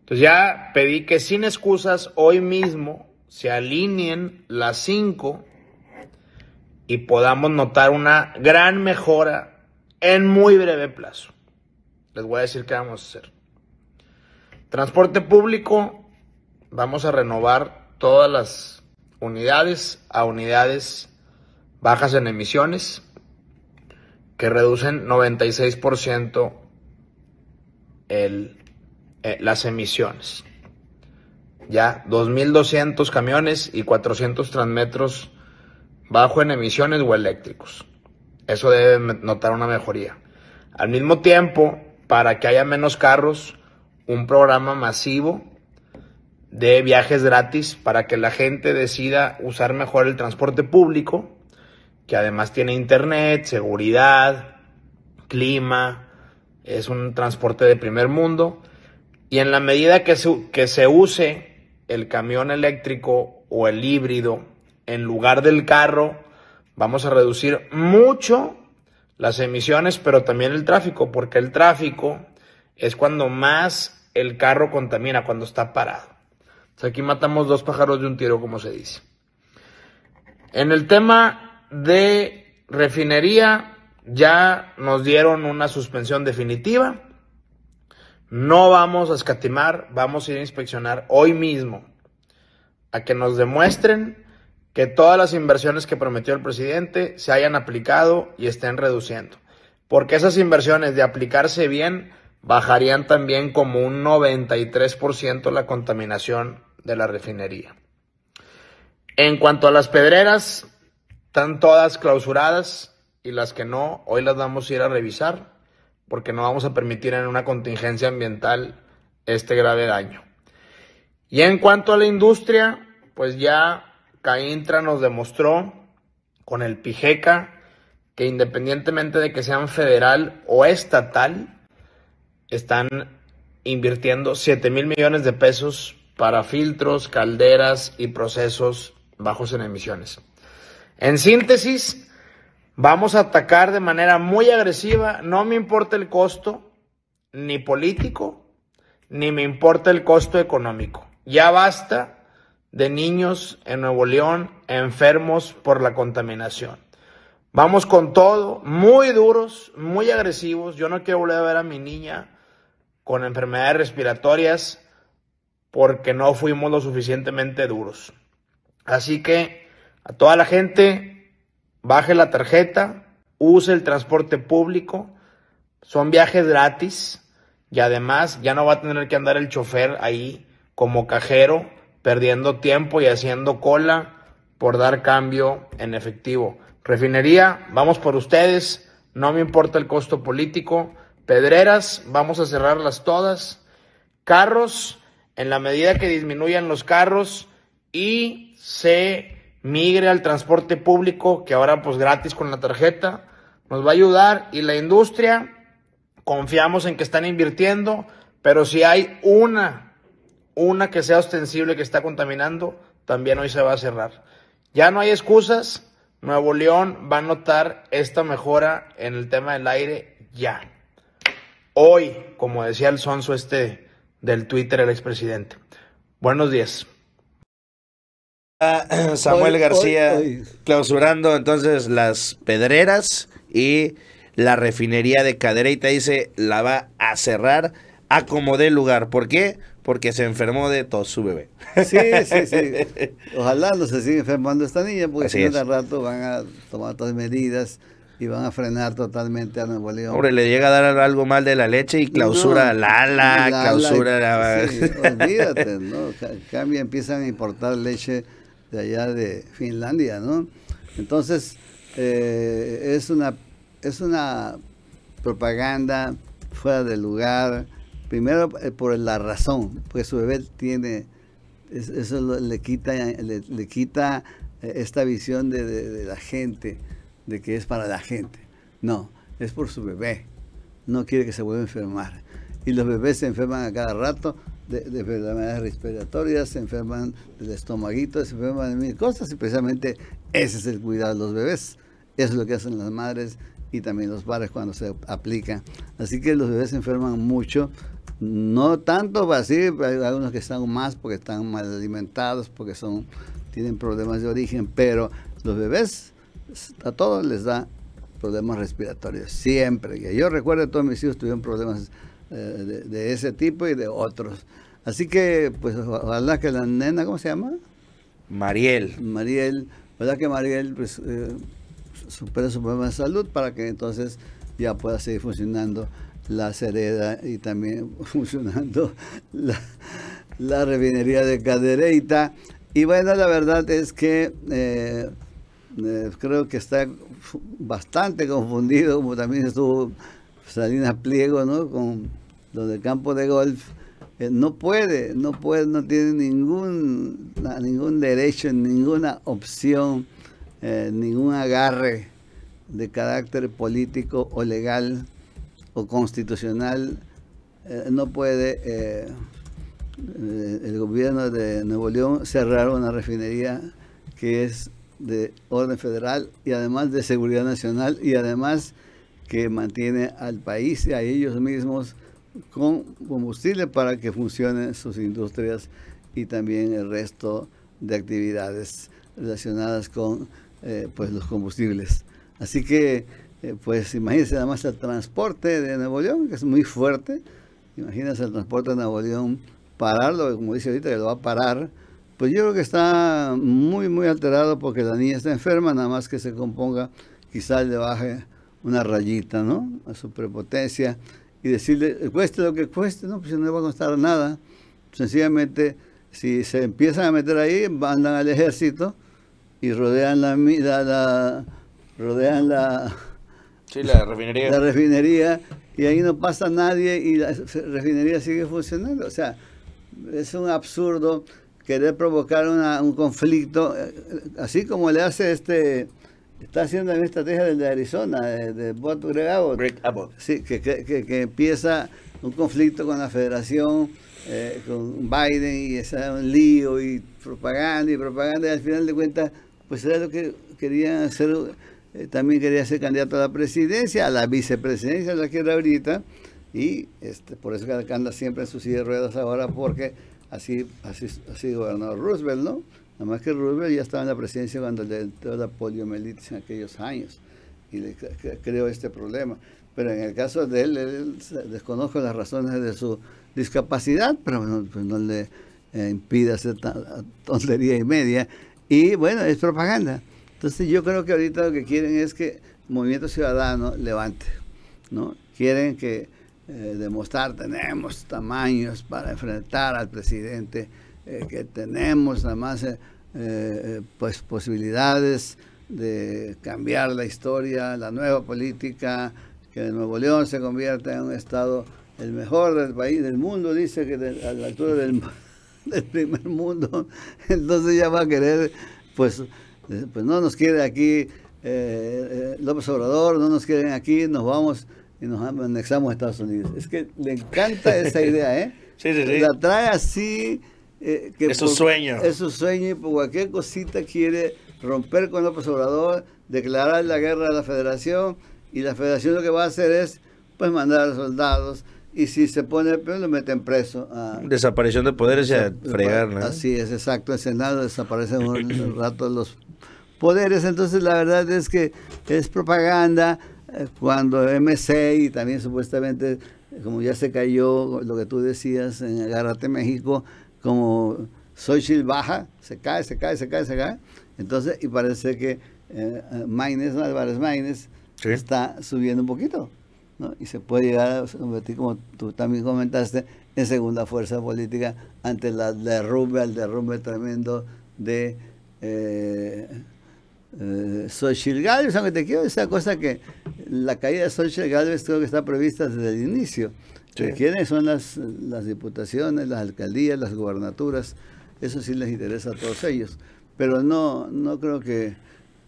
Entonces ya pedí que sin excusas hoy mismo se alineen las cinco y podamos notar una gran mejora en muy breve plazo. Les voy a decir qué vamos a hacer. Transporte público, vamos a renovar todas las unidades a unidades bajas en emisiones que reducen 96% eh, las emisiones. Ya 2.200 camiones y 400 transmetros bajo en emisiones o eléctricos. Eso debe notar una mejoría. Al mismo tiempo, para que haya menos carros, un programa masivo de viajes gratis para que la gente decida usar mejor el transporte público, que además tiene internet, seguridad, clima, es un transporte de primer mundo. Y en la medida que se, que se use el camión eléctrico o el híbrido en lugar del carro, vamos a reducir mucho las emisiones, pero también el tráfico, porque el tráfico es cuando más el carro contamina, cuando está parado aquí matamos dos pájaros de un tiro, como se dice. En el tema de refinería, ya nos dieron una suspensión definitiva. No vamos a escatimar, vamos a ir a inspeccionar hoy mismo a que nos demuestren que todas las inversiones que prometió el presidente se hayan aplicado y estén reduciendo. Porque esas inversiones de aplicarse bien bajarían también como un 93% la contaminación de la refinería. En cuanto a las pedreras, están todas clausuradas y las que no, hoy las vamos a ir a revisar porque no vamos a permitir en una contingencia ambiental este grave daño. Y en cuanto a la industria, pues ya Caintra nos demostró con el Pijeca que independientemente de que sean federal o estatal, están invirtiendo 7 mil millones de pesos para filtros, calderas y procesos bajos en emisiones. En síntesis, vamos a atacar de manera muy agresiva, no me importa el costo ni político, ni me importa el costo económico. Ya basta de niños en Nuevo León enfermos por la contaminación. Vamos con todo, muy duros, muy agresivos. Yo no quiero volver a ver a mi niña con enfermedades respiratorias porque no fuimos lo suficientemente duros. Así que a toda la gente, baje la tarjeta, use el transporte público, son viajes gratis y además ya no va a tener que andar el chofer ahí como cajero perdiendo tiempo y haciendo cola por dar cambio en efectivo. Refinería, vamos por ustedes, no me importa el costo político, Pedreras, vamos a cerrarlas todas. Carros, en la medida que disminuyan los carros y se migre al transporte público, que ahora pues gratis con la tarjeta, nos va a ayudar. Y la industria, confiamos en que están invirtiendo, pero si hay una, una que sea ostensible que está contaminando, también hoy se va a cerrar. Ya no hay excusas, Nuevo León va a notar esta mejora en el tema del aire ya hoy, como decía el sonso este del Twitter, el expresidente. Buenos días. Ah, Samuel García clausurando entonces las pedreras y la refinería de Cadereyta dice la va a cerrar a como lugar. ¿Por qué? Porque se enfermó de todo su bebé. Sí, sí, sí. Ojalá no se siga enfermando esta niña porque si no, rato van a tomar otras medidas y van a frenar totalmente a Nuevo León. Hombre, le llega a dar algo mal de la leche y clausura no, la la clausura olvídate, ¿no? Cambia, empiezan a importar leche de allá de Finlandia, ¿no? Entonces, eh, es, una, es una propaganda fuera de lugar, primero eh, por la razón, porque su bebé tiene, eso le quita, le, quita eh, esta visión de la gente de que es para la gente. No, es por su bebé. No quiere que se vuelva a enfermar. Y los bebés se enferman a cada rato de, enfermedades respiratorias, se enferman del estomaguito, se enferman de mil cosas y precisamente ese es el cuidado de los bebés. Eso es lo que hacen las madres y también los padres cuando se aplican Así que los bebés se enferman mucho, no tanto así, hay algunos que están más porque están mal alimentados, porque son, tienen problemas de origen, pero los bebés pues, a todos les da problemas respiratorios, siempre. Yo recuerdo que todos mis hijos tuvieron problemas eh, de, ese tipo y de otros. Así que, pues, ojalá que la nena, ¿cómo se llama? Mariel. Mariel, ¿Verdad que Mariel, pues, eh, su problema de salud para que entonces ya pueda seguir funcionando la Cereda y también [laughs] funcionando la, la refinería de Cadereita Y bueno, la verdad es que eh, eh, creo que está bastante confundido, como también estuvo Salinas Pliego, ¿no? Con lo del campo de golf. Eh, no puede, no puede, no tiene ningún, ningún derecho, ninguna opción, eh, ningún agarre de carácter político o legal o constitucional. no puede el gobierno de Nuevo León cerrar una refinería que es de orden federal y además de seguridad nacional y además que mantiene al país y a ellos mismos con combustible para que funcionen sus industrias y también el resto de actividades relacionadas con eh, pues los combustibles. Así que, eh, pues imagínense además el transporte de Nuevo que es muy fuerte. Imagínense el transporte de Nuevo pararlo, como dice ahorita, que lo va a parar pues yo creo que está muy, muy alterado porque la niña está enferma, nada más que se componga, quizás le baje una rayita, ¿no? A su prepotencia y decirle, eh, cueste lo que cueste, no, pues no le va a costar nada. Sencillamente, si se empiezan a meter ahí, mandan al ejército y rodean la, la rodean la, sí, la, refinería. la refinería y ahí no pasa nadie y la refinería sigue funcionando. O sea, es un absurdo querer provocar un conflicto, eh, eh, así como le hace este, está haciendo la estrategia del de Arizona, de, de Bob Greg Sí, que, que, que, empieza un conflicto con la federación, eh, con Biden, y ese lío, y propaganda, y propaganda, y al final de cuentas, pues era lo que quería hacer, también quería ser candidato a la presidencia, a la vicepresidencia, la que ahorita, y este, por eso que anda siempre en su silla de ruedas ahora, porque Así, así, así gobernador Roosevelt, ¿no? Nada más que Roosevelt ya estaba en la presidencia cuando le entró la poliomielitis en aquellos años y le creó este problema. Pero en el caso de él, él desconozco las razones de su discapacidad, pero no, pues no le eh, impide hacer tontería y media. Y bueno, es propaganda. Entonces yo creo que ahorita lo que quieren es que movimiento ciudadano levante, ¿no? Quieren que eh, demostrar tenemos tamaños para enfrentar al presidente, eh, que tenemos además eh, eh, pues posibilidades de cambiar la historia, la nueva política, que Nuevo León se convierta en un estado el mejor del país, del mundo, dice que a la altura del, [laughs] primer mundo, [laughs] entonces ya va a querer, pues, pues no nos quiere aquí López Obrador, no nos quieren aquí, nos vamos y nos anexamos a Estados Unidos. Es que le encanta esa [laughs] idea, ¿eh? sí, sí, sí. La trae así. Eh, que es su sueño. Es sueño y por cualquier cosita quiere romper con el Obrador, declarar la guerra a la federación y la federación lo que va a hacer es pues mandar a soldados y si se pone peor pues, lo meten preso. Desaparición de poderes y a fregar, ¿no? Así es, exacto. El Senado desaparece un rato los poderes. Entonces la verdad es que es propaganda cuando MC y también supuestamente, como ya se cayó lo que tú decías en Agárrate México, como Xochitl baja, se cae, se cae, se cae, se cae. Entonces, y parece que eh, Maines, Álvarez Maines, está subiendo un poquito. Y se puede llegar a convertir, como tú también comentaste, en segunda fuerza política ante la derrumbe, el derrumbe tremendo de... Eh, eh, Xochitl Galvez, aunque te quiero decir una cosa que la caída de Sochi Galvez creo que está prevista desde el inicio. Eh, ¿Quiénes son las, las diputaciones, las alcaldías, las gobernaturas, Eso sí les interesa a todos ellos. Pero no, no creo que,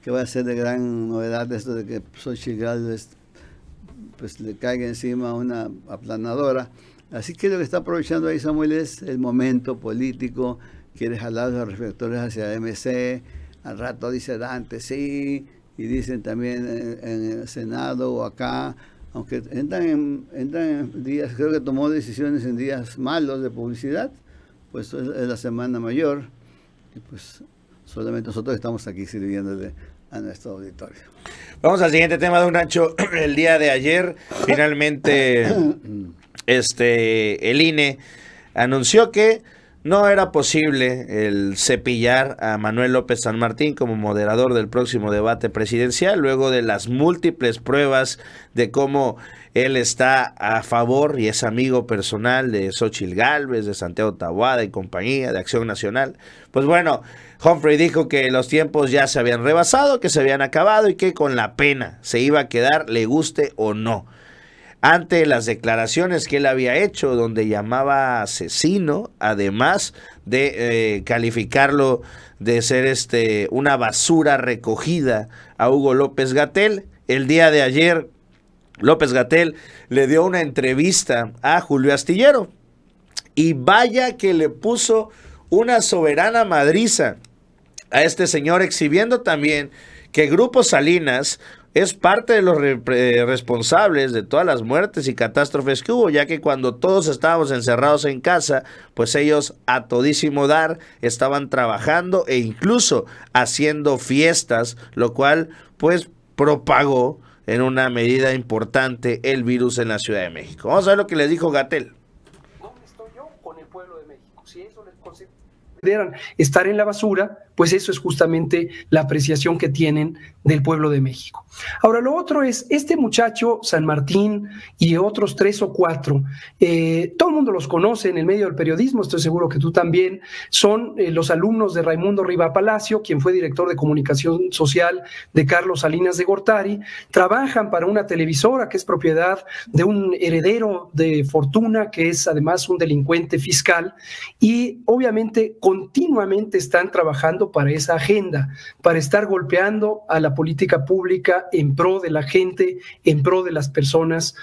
que vaya a ser de gran novedad esto de que Sochi Galvez pues, le caiga encima una aplanadora. Así que lo que está aprovechando ahí Samuel es el momento político, quiere jalar los reflectores hacia MC, al rato dice Dante sí, y dicen también en, el Senado o acá, aunque entran en, entran días, creo que tomó decisiones en días malos de publicidad, pues es, la semana mayor, y pues solamente nosotros estamos aquí sirviéndole a nuestro auditorio. Vamos al siguiente tema, de un Nacho. El día de ayer, finalmente, [clears throat] este, el INE anunció que no era posible el cepillar a Manuel López San Martín como moderador del próximo debate presidencial, luego de las múltiples pruebas de cómo él está a favor y es amigo personal de Xochil Gálvez, de Santiago Tabuada y compañía, de Acción Nacional. Pues bueno, Humphrey dijo que los tiempos ya se habían rebasado, que se habían acabado y que con la pena se iba a quedar, le guste o no ante las declaraciones que él había hecho, donde llamaba asesino, además de eh, calificarlo de ser este, una basura recogida a Hugo López Gatel. El día de ayer, López Gatel le dio una entrevista a Julio Astillero y vaya que le puso una soberana madriza a este señor, exhibiendo también que Grupo Salinas es parte de los responsables de todas las muertes y catástrofes que hubo, ya que cuando todos estábamos encerrados en casa, pues ellos a todísimo dar estaban trabajando e incluso haciendo fiestas, lo cual pues propagó en una medida importante el virus en la Ciudad de México. Vamos a ver lo que les dijo Gatel. ¿Dónde estoy yo con el pueblo de México? Si eso les consideran estar en la basura, pues eso es justamente la apreciación que tienen del pueblo de México. Ahora, lo otro es, este muchacho, San Martín y otros tres o cuatro, eh, todo el mundo los conoce en el medio del periodismo, estoy seguro que tú también, son eh, los alumnos de Raimundo Riva Palacio, quien fue director de comunicación social de Carlos Salinas de Gortari, trabajan para una televisora que es propiedad de un heredero de fortuna, que es además un delincuente fiscal, y obviamente continuamente están trabajando para esa agenda, para estar golpeando a la política pública en pro de la gente, en pro de las personas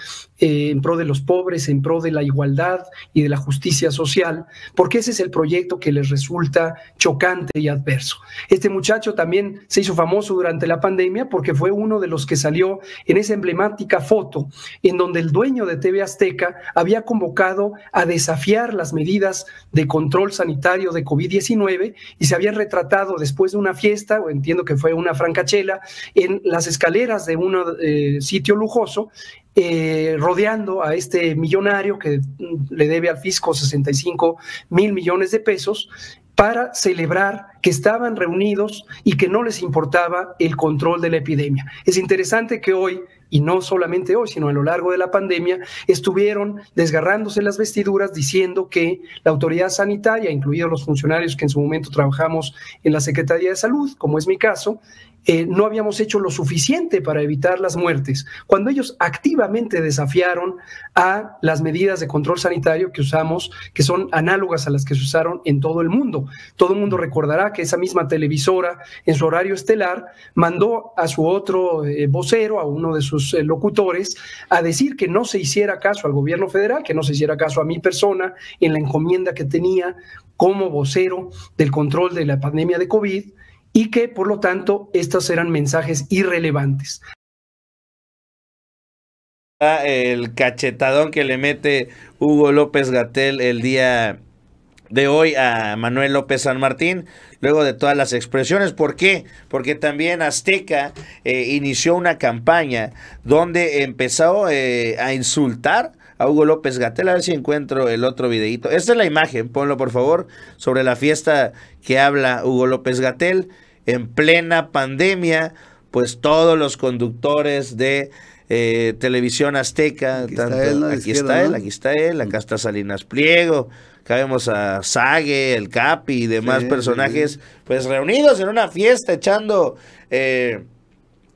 en pro de los pobres, en pro de la igualdad y de la justicia social, porque ese es el proyecto que les resulta chocante y adverso. Este muchacho también se hizo famoso durante la pandemia porque fue uno de los que salió en esa emblemática foto en donde el dueño de TV Azteca había convocado a desafiar las medidas de control sanitario de COVID-19 y se había retratado después de una fiesta, o entiendo que fue una francachela, en las escaleras de un eh, sitio lujoso, eh, rodeando a este millonario que mm, le debe al fisco 65 mil millones de pesos para celebrar que estaban reunidos y que no les importaba el control de la epidemia. Es interesante que hoy, y no solamente hoy, sino a lo largo de la pandemia, estuvieron desgarrándose las vestiduras diciendo que la autoridad sanitaria, incluidos los funcionarios que en su momento trabajamos en la Secretaría de Salud, como es mi caso, eh, no habíamos hecho lo suficiente para evitar las muertes, cuando ellos activamente desafiaron a las medidas de control sanitario que usamos, que son análogas a las que se usaron en todo el mundo. Todo el mundo recordará que esa misma televisora, en su horario estelar, mandó a su otro eh, vocero, a uno de sus eh, locutores, a decir que no se hiciera caso al gobierno federal, que no se hiciera caso a mi persona en la encomienda que tenía como vocero del control de la pandemia de COVID y que por lo tanto estos eran mensajes irrelevantes. Ah, el cachetadón que le mete Hugo López Gatel el día de hoy a Manuel López San Martín, luego de todas las expresiones. ¿Por qué? Porque también Azteca eh, inició una campaña donde empezó eh, a insultar Hugo López Gatel. A ver si encuentro el otro videito. Esta es la imagen, ponlo por favor, sobre la fiesta que habla Hugo López Gatel. En plena pandemia, pues todos los conductores de eh, Televisión Azteca, aquí, está, él, aquí está él, acá mm. está Salinas Pliego, acá vemos a Sague, el Capi y demás personajes, pues reunidos en una fiesta echando... Eh,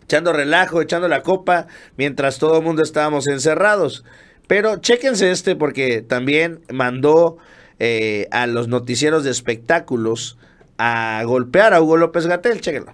echando relajo, echando la copa, mientras todo el mundo estábamos encerrados. Pero chéquense este porque también mandó eh, a los noticieros de espectáculos a golpear a Hugo López Gatel. Chéquenlo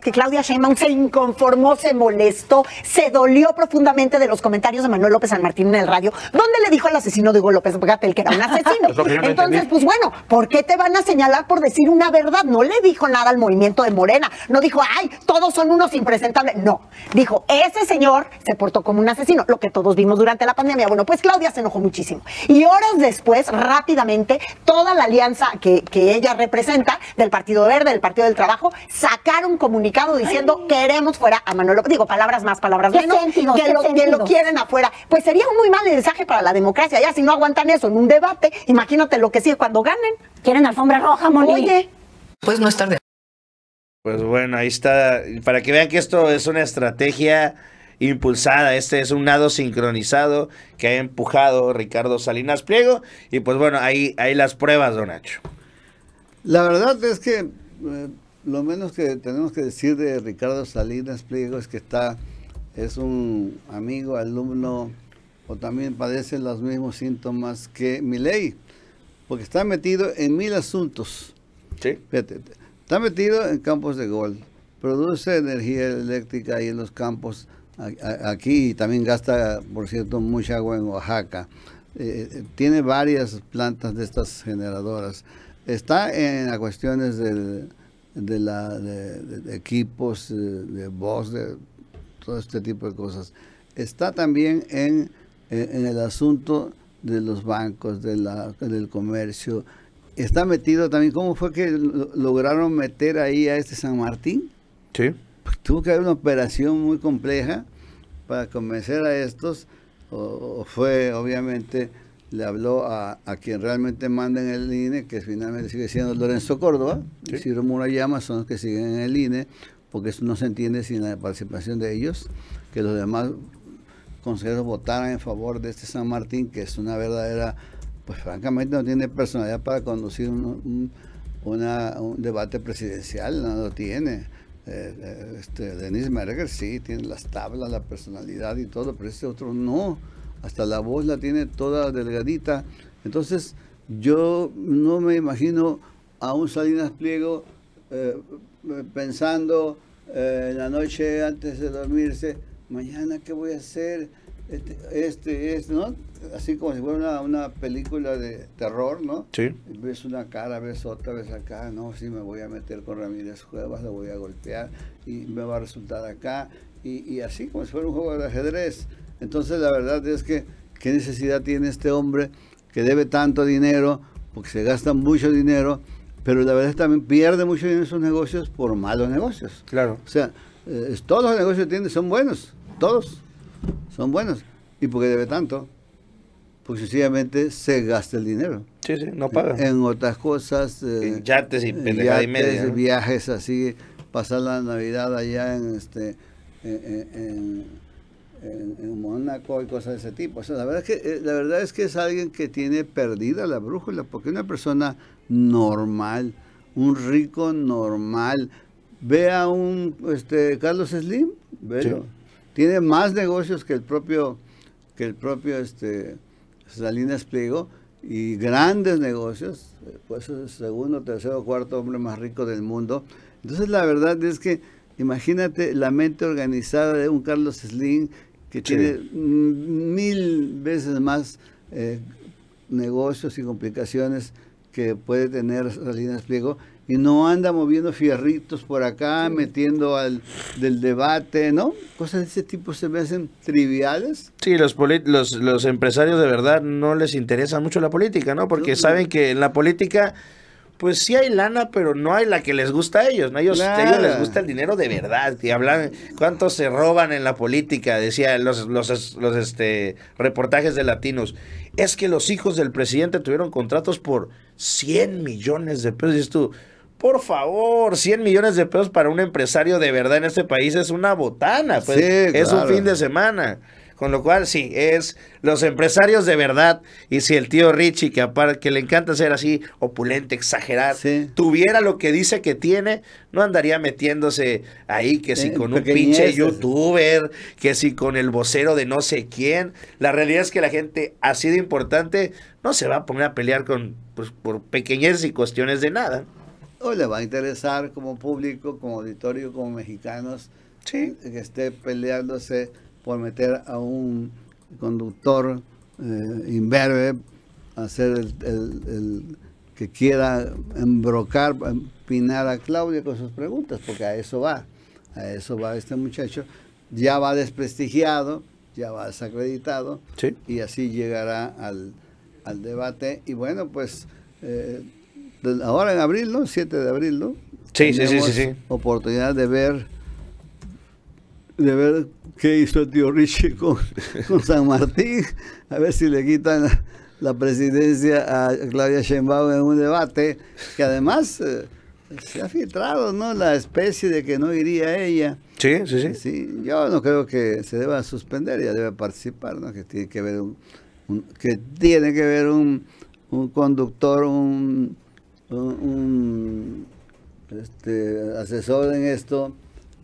que Claudia Sheinbaum se inconformó, se molestó, se dolió profundamente de los comentarios de Manuel López San Martín en el radio, donde le dijo al asesino de Hugo López Gatel que era un asesino. [laughs] Entonces, pues bueno, ¿por qué te van a señalar por decir una verdad? No le dijo nada al movimiento de Morena, no dijo, ay, todos son unos impresentables. No, dijo, ese señor se portó como un asesino, lo que todos vimos durante la pandemia. Bueno, pues Claudia se enojó muchísimo. Y horas después, rápidamente, toda la alianza que, ella representa del Partido Verde, del Partido del Trabajo, sacaron comunicaciones diciendo queremos fuera a Manuel Digo, palabras más, palabras menos. que, lo, quieren afuera. Pues sería un muy mal mensaje para la democracia. Ya si no aguantan eso en un debate, imagínate lo que sigue cuando ganen. Quieren alfombra roja, Moni. Oye. Pues no es tarde. pues bueno, ahí está. Para que vean que esto es una estrategia impulsada. Este es un nado sincronizado que ha empujado Ricardo Salinas Pliego. Y pues bueno, ahí, ahí las pruebas, don Nacho. La verdad es que eh, lo menos que tenemos que decir de Ricardo Salinas Pliego es que está, es un amigo, alumno, o también padece los mismos síntomas que Miley, porque está metido en mil asuntos. Sí. está metido en campos de gol, produce energía eléctrica ahí en los campos aquí y también gasta, por cierto, mucha agua en Oaxaca. Eh, eh, tiene varias plantas de estas generadoras. Está en las cuestiones del de, la, de, equipos, de, voz, de todo este tipo de cosas. Está también en, el asunto de los bancos, de la, del comercio. Está metido también, ¿cómo fue que lograron meter ahí a este San Martín? Sí. Pues tuvo que haber una operación muy compleja para convencer a estos, o fue obviamente le habló a, quien realmente manda en el INE, que finalmente sigue siendo Lorenzo Córdoba, y Ciro Murayama son los que siguen en el INE, porque eso no se entiende sin la participación de ellos, que los demás consejeros votaran en favor de este San Martín, que es una verdadera, pues francamente no tiene personalidad para conducir un, debate presidencial, no lo tiene. Eh, eh, este, Denise Merger sí, tiene las tablas, la personalidad y todo, pero este otro no hasta la voz la tiene toda delgadita. Entonces, yo no me imagino a un Salinas Pliego eh, pensando eh, en la noche antes de dormirse, mañana qué voy a hacer, este, este, este" ¿no? Así como si fuera una, película de terror, ¿no? Sí. Ves una cara, ves otra, ves acá, no, sí me voy a meter con Ramírez Cuevas, lo voy a golpear y me va a resultar acá. Y, y así como si fuera un juego de ajedrez. Entonces la verdad es que qué necesidad tiene este hombre que debe tanto dinero, porque se gasta mucho dinero, pero la verdad es que también pierde mucho dinero en sus negocios por malos negocios. Claro. O sea, eh, todos los negocios que tiene son buenos, todos son buenos. ¿Y porque debe tanto? Porque sencillamente se gasta el dinero. Sí, sí, no paga. En otras cosas. Eh, en yates y eh, pendejadas y viajes así, pasar la Navidad allá en este. en, en, Mónaco y cosas de ese tipo. la verdad, es que, eh, la verdad es que es alguien que tiene perdida la brújula, porque una persona normal, un rico normal, ve a un este, Carlos Slim, tiene más negocios que el propio, que el propio este, Salinas Pliego y grandes negocios, eh, pues es el segundo, tercero, cuarto hombre más rico del mundo. Entonces la verdad es que imagínate la mente organizada de un Carlos Slim que tiene mm, mil veces más eh, negocios y complicaciones que puede tener Salinas Pliego y no anda moviendo fierritos por acá, metiendo al del debate, ¿no? Cosas de ese tipo se me hacen triviales. Sí, los, los, los empresarios de verdad no les interesa mucho la política, ¿no? Porque saben que en la política pues sí hay lana, pero no hay la que les gusta a ellos, ¿no? Ellos, a ellos les gusta el dinero de verdad. Y hablan cuánto se roban en la política, decía los, los, los este, reportajes de latinos. Es que los hijos del presidente tuvieron contratos por 100 millones de pesos. Y tú, por favor, 100 millones de pesos para un empresario de verdad en este país es una botana, pues, es un fin de semana. Con lo cual, sí, es los empresarios de verdad. Y si el tío Richie, que aparte que le encanta ser así, opulente, exagerado, tuviera lo que dice que tiene, no andaría metiéndose ahí, que si eh, con un pinche youtuber, que si con el vocero de no sé quién. La realidad es que la gente ha sido importante no se va a poner a pelear con pues, por pequeñez y cuestiones de nada. O le va a interesar como público, como auditorio, como mexicanos, que esté peleándose por meter a un conductor inverbe eh, imberbe, hacer el, el, que quiera embrocar, pinar a Claudia con sus preguntas, porque a eso va, a eso va este muchacho, ya va desprestigiado, ya va desacreditado, y así llegará al, debate. Y bueno, pues eh, ahora en abril, ¿no? 7 de abril, ¿no? Oportunidad de ver de ver qué hizo el tío Richie [laughs] con, San Martín, a ver si le quitan la, presidencia a Claudia Sheinbaum en un debate que además eh, se ha filtrado, ¿no? La especie de que no iría ella. Sí, sí, sí. yo no creo que se deba suspender, ella debe participar, ¿no? Que tiene que ver un, que tiene que ver un, un conductor, un, este, asesor en esto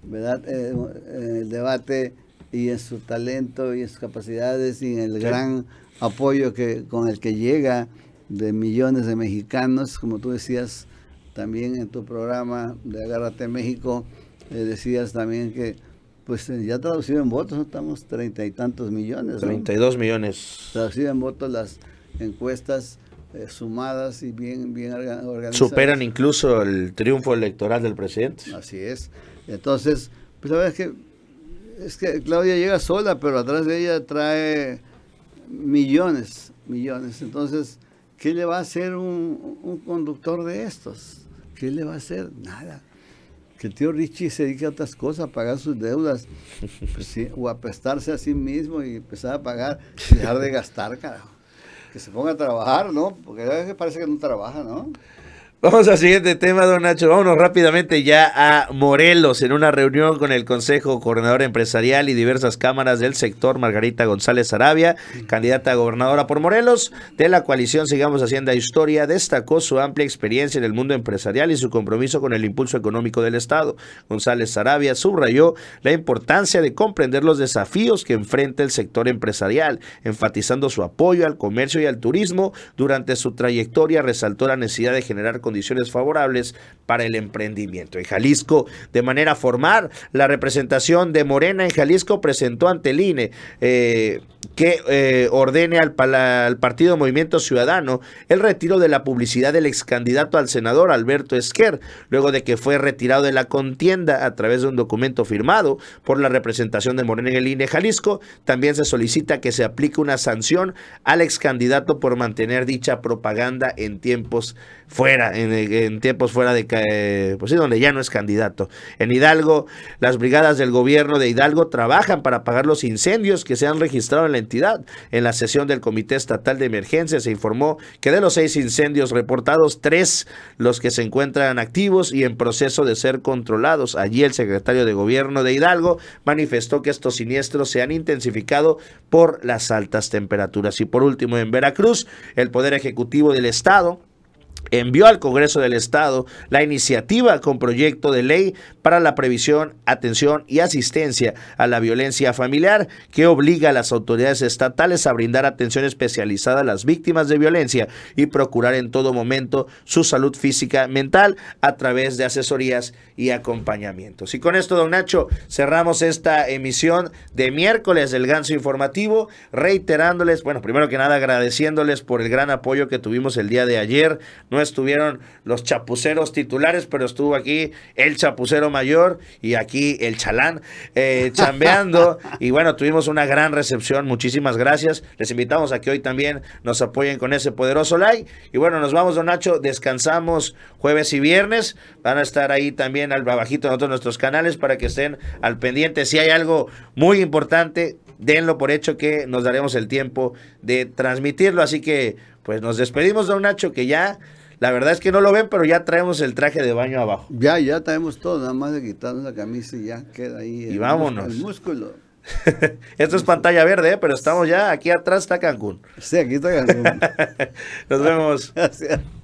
¿verdad? en eh, eh, el debate y en su talento y en sus capacidades y en el gran apoyo que con el que llega de millones de mexicanos, como tú decías también en tu programa de Agárrate México, eh, decías también que pues ya traducido en votos, estamos treinta y tantos millones. Treinta y dos millones. Traducido en votos las encuestas sumadas y bien, bien organizadas. Superan incluso el triunfo electoral del presidente. Así es. Entonces, pues la verdad es que, es que Claudia llega sola, pero atrás de ella trae millones, millones. Entonces, ¿qué le va a hacer un, conductor de estos? ¿Qué le va a hacer? Nada. Que el tío Richie se dedique a otras cosas, a pagar sus deudas, pues o a prestarse a sí mismo y empezar a pagar, dejar de gastar, carajo. Que se ponga a trabajar, ¿no? Porque a veces parece que no trabaja, ¿no? Vamos al siguiente tema, don Nacho. Vámonos rápidamente ya a Morelos. En una reunión con el Consejo Coordinador Empresarial y diversas cámaras del sector, Margarita González Arabia, candidata a gobernadora por Morelos, de la coalición Sigamos Hacienda Historia, destacó su amplia experiencia en el mundo empresarial y su compromiso con el impulso económico del Estado. González Arabia subrayó la importancia de comprender los desafíos que enfrenta el sector empresarial, enfatizando su apoyo al comercio y al turismo. Durante su trayectoria resaltó la necesidad de generar condiciones condiciones favorables para el emprendimiento. En Jalisco, de manera formal, la representación de Morena en Jalisco presentó ante el INE eh, que eh, ordene al, Partido Movimiento Ciudadano el retiro de la publicidad del ex candidato al senador Alberto Esquer, luego de que fue retirado de la contienda a través de un documento firmado por la representación de Morena en el INE Jalisco. También se solicita que se aplique una sanción al ex candidato por mantener dicha propaganda en tiempos fuera, en, tiempos fuera de, eh, pues sí, donde ya no es candidato. En Hidalgo, las brigadas del gobierno de Hidalgo trabajan para apagar los incendios que se han registrado en la entidad. En la sesión del Comité Estatal de Emergencia se informó que de los seis incendios reportados, tres los que se encuentran activos y en proceso de ser controlados. Allí el secretario de Gobierno de Hidalgo manifestó que estos siniestros se han intensificado por las altas temperaturas. Y por último, en Veracruz, el Poder Ejecutivo del Estado envió al Congreso del Estado la iniciativa con proyecto de ley para la previsión, atención y asistencia a la violencia familiar que obliga a las autoridades estatales a brindar atención especializada a las víctimas de violencia y procurar en todo momento su salud física, mental a través de asesorías y acompañamientos. Y con esto, don Nacho, cerramos esta emisión de miércoles del Ganso Informativo, reiterándoles, bueno, primero que nada agradeciéndoles por el gran apoyo que tuvimos el día de ayer no estuvieron los chapuceros titulares, pero estuvo aquí el chapucero mayor y aquí el chalán eh, chambeando. [laughs] y bueno, tuvimos una gran recepción. Muchísimas gracias. Les invitamos a que hoy también nos apoyen con ese poderoso like. Y bueno, nos vamos, don Nacho. Descansamos jueves y viernes. Van a estar ahí también al bajito en todos nuestros canales para que estén al pendiente. Si hay algo muy importante, denlo por hecho que nos daremos el tiempo de transmitirlo. Así que pues nos despedimos, don Nacho, que ya, la verdad es que no lo ven, pero ya traemos el traje de baño abajo. Ya, ya traemos todo, nada más de quitarnos la camisa y ya queda ahí. El y vámonos. músculo. [laughs] Esto es pantalla verde, ¿eh? pero estamos ya, aquí atrás está Cancún. Sí, aquí está Cancún. [laughs] nos vemos. [laughs]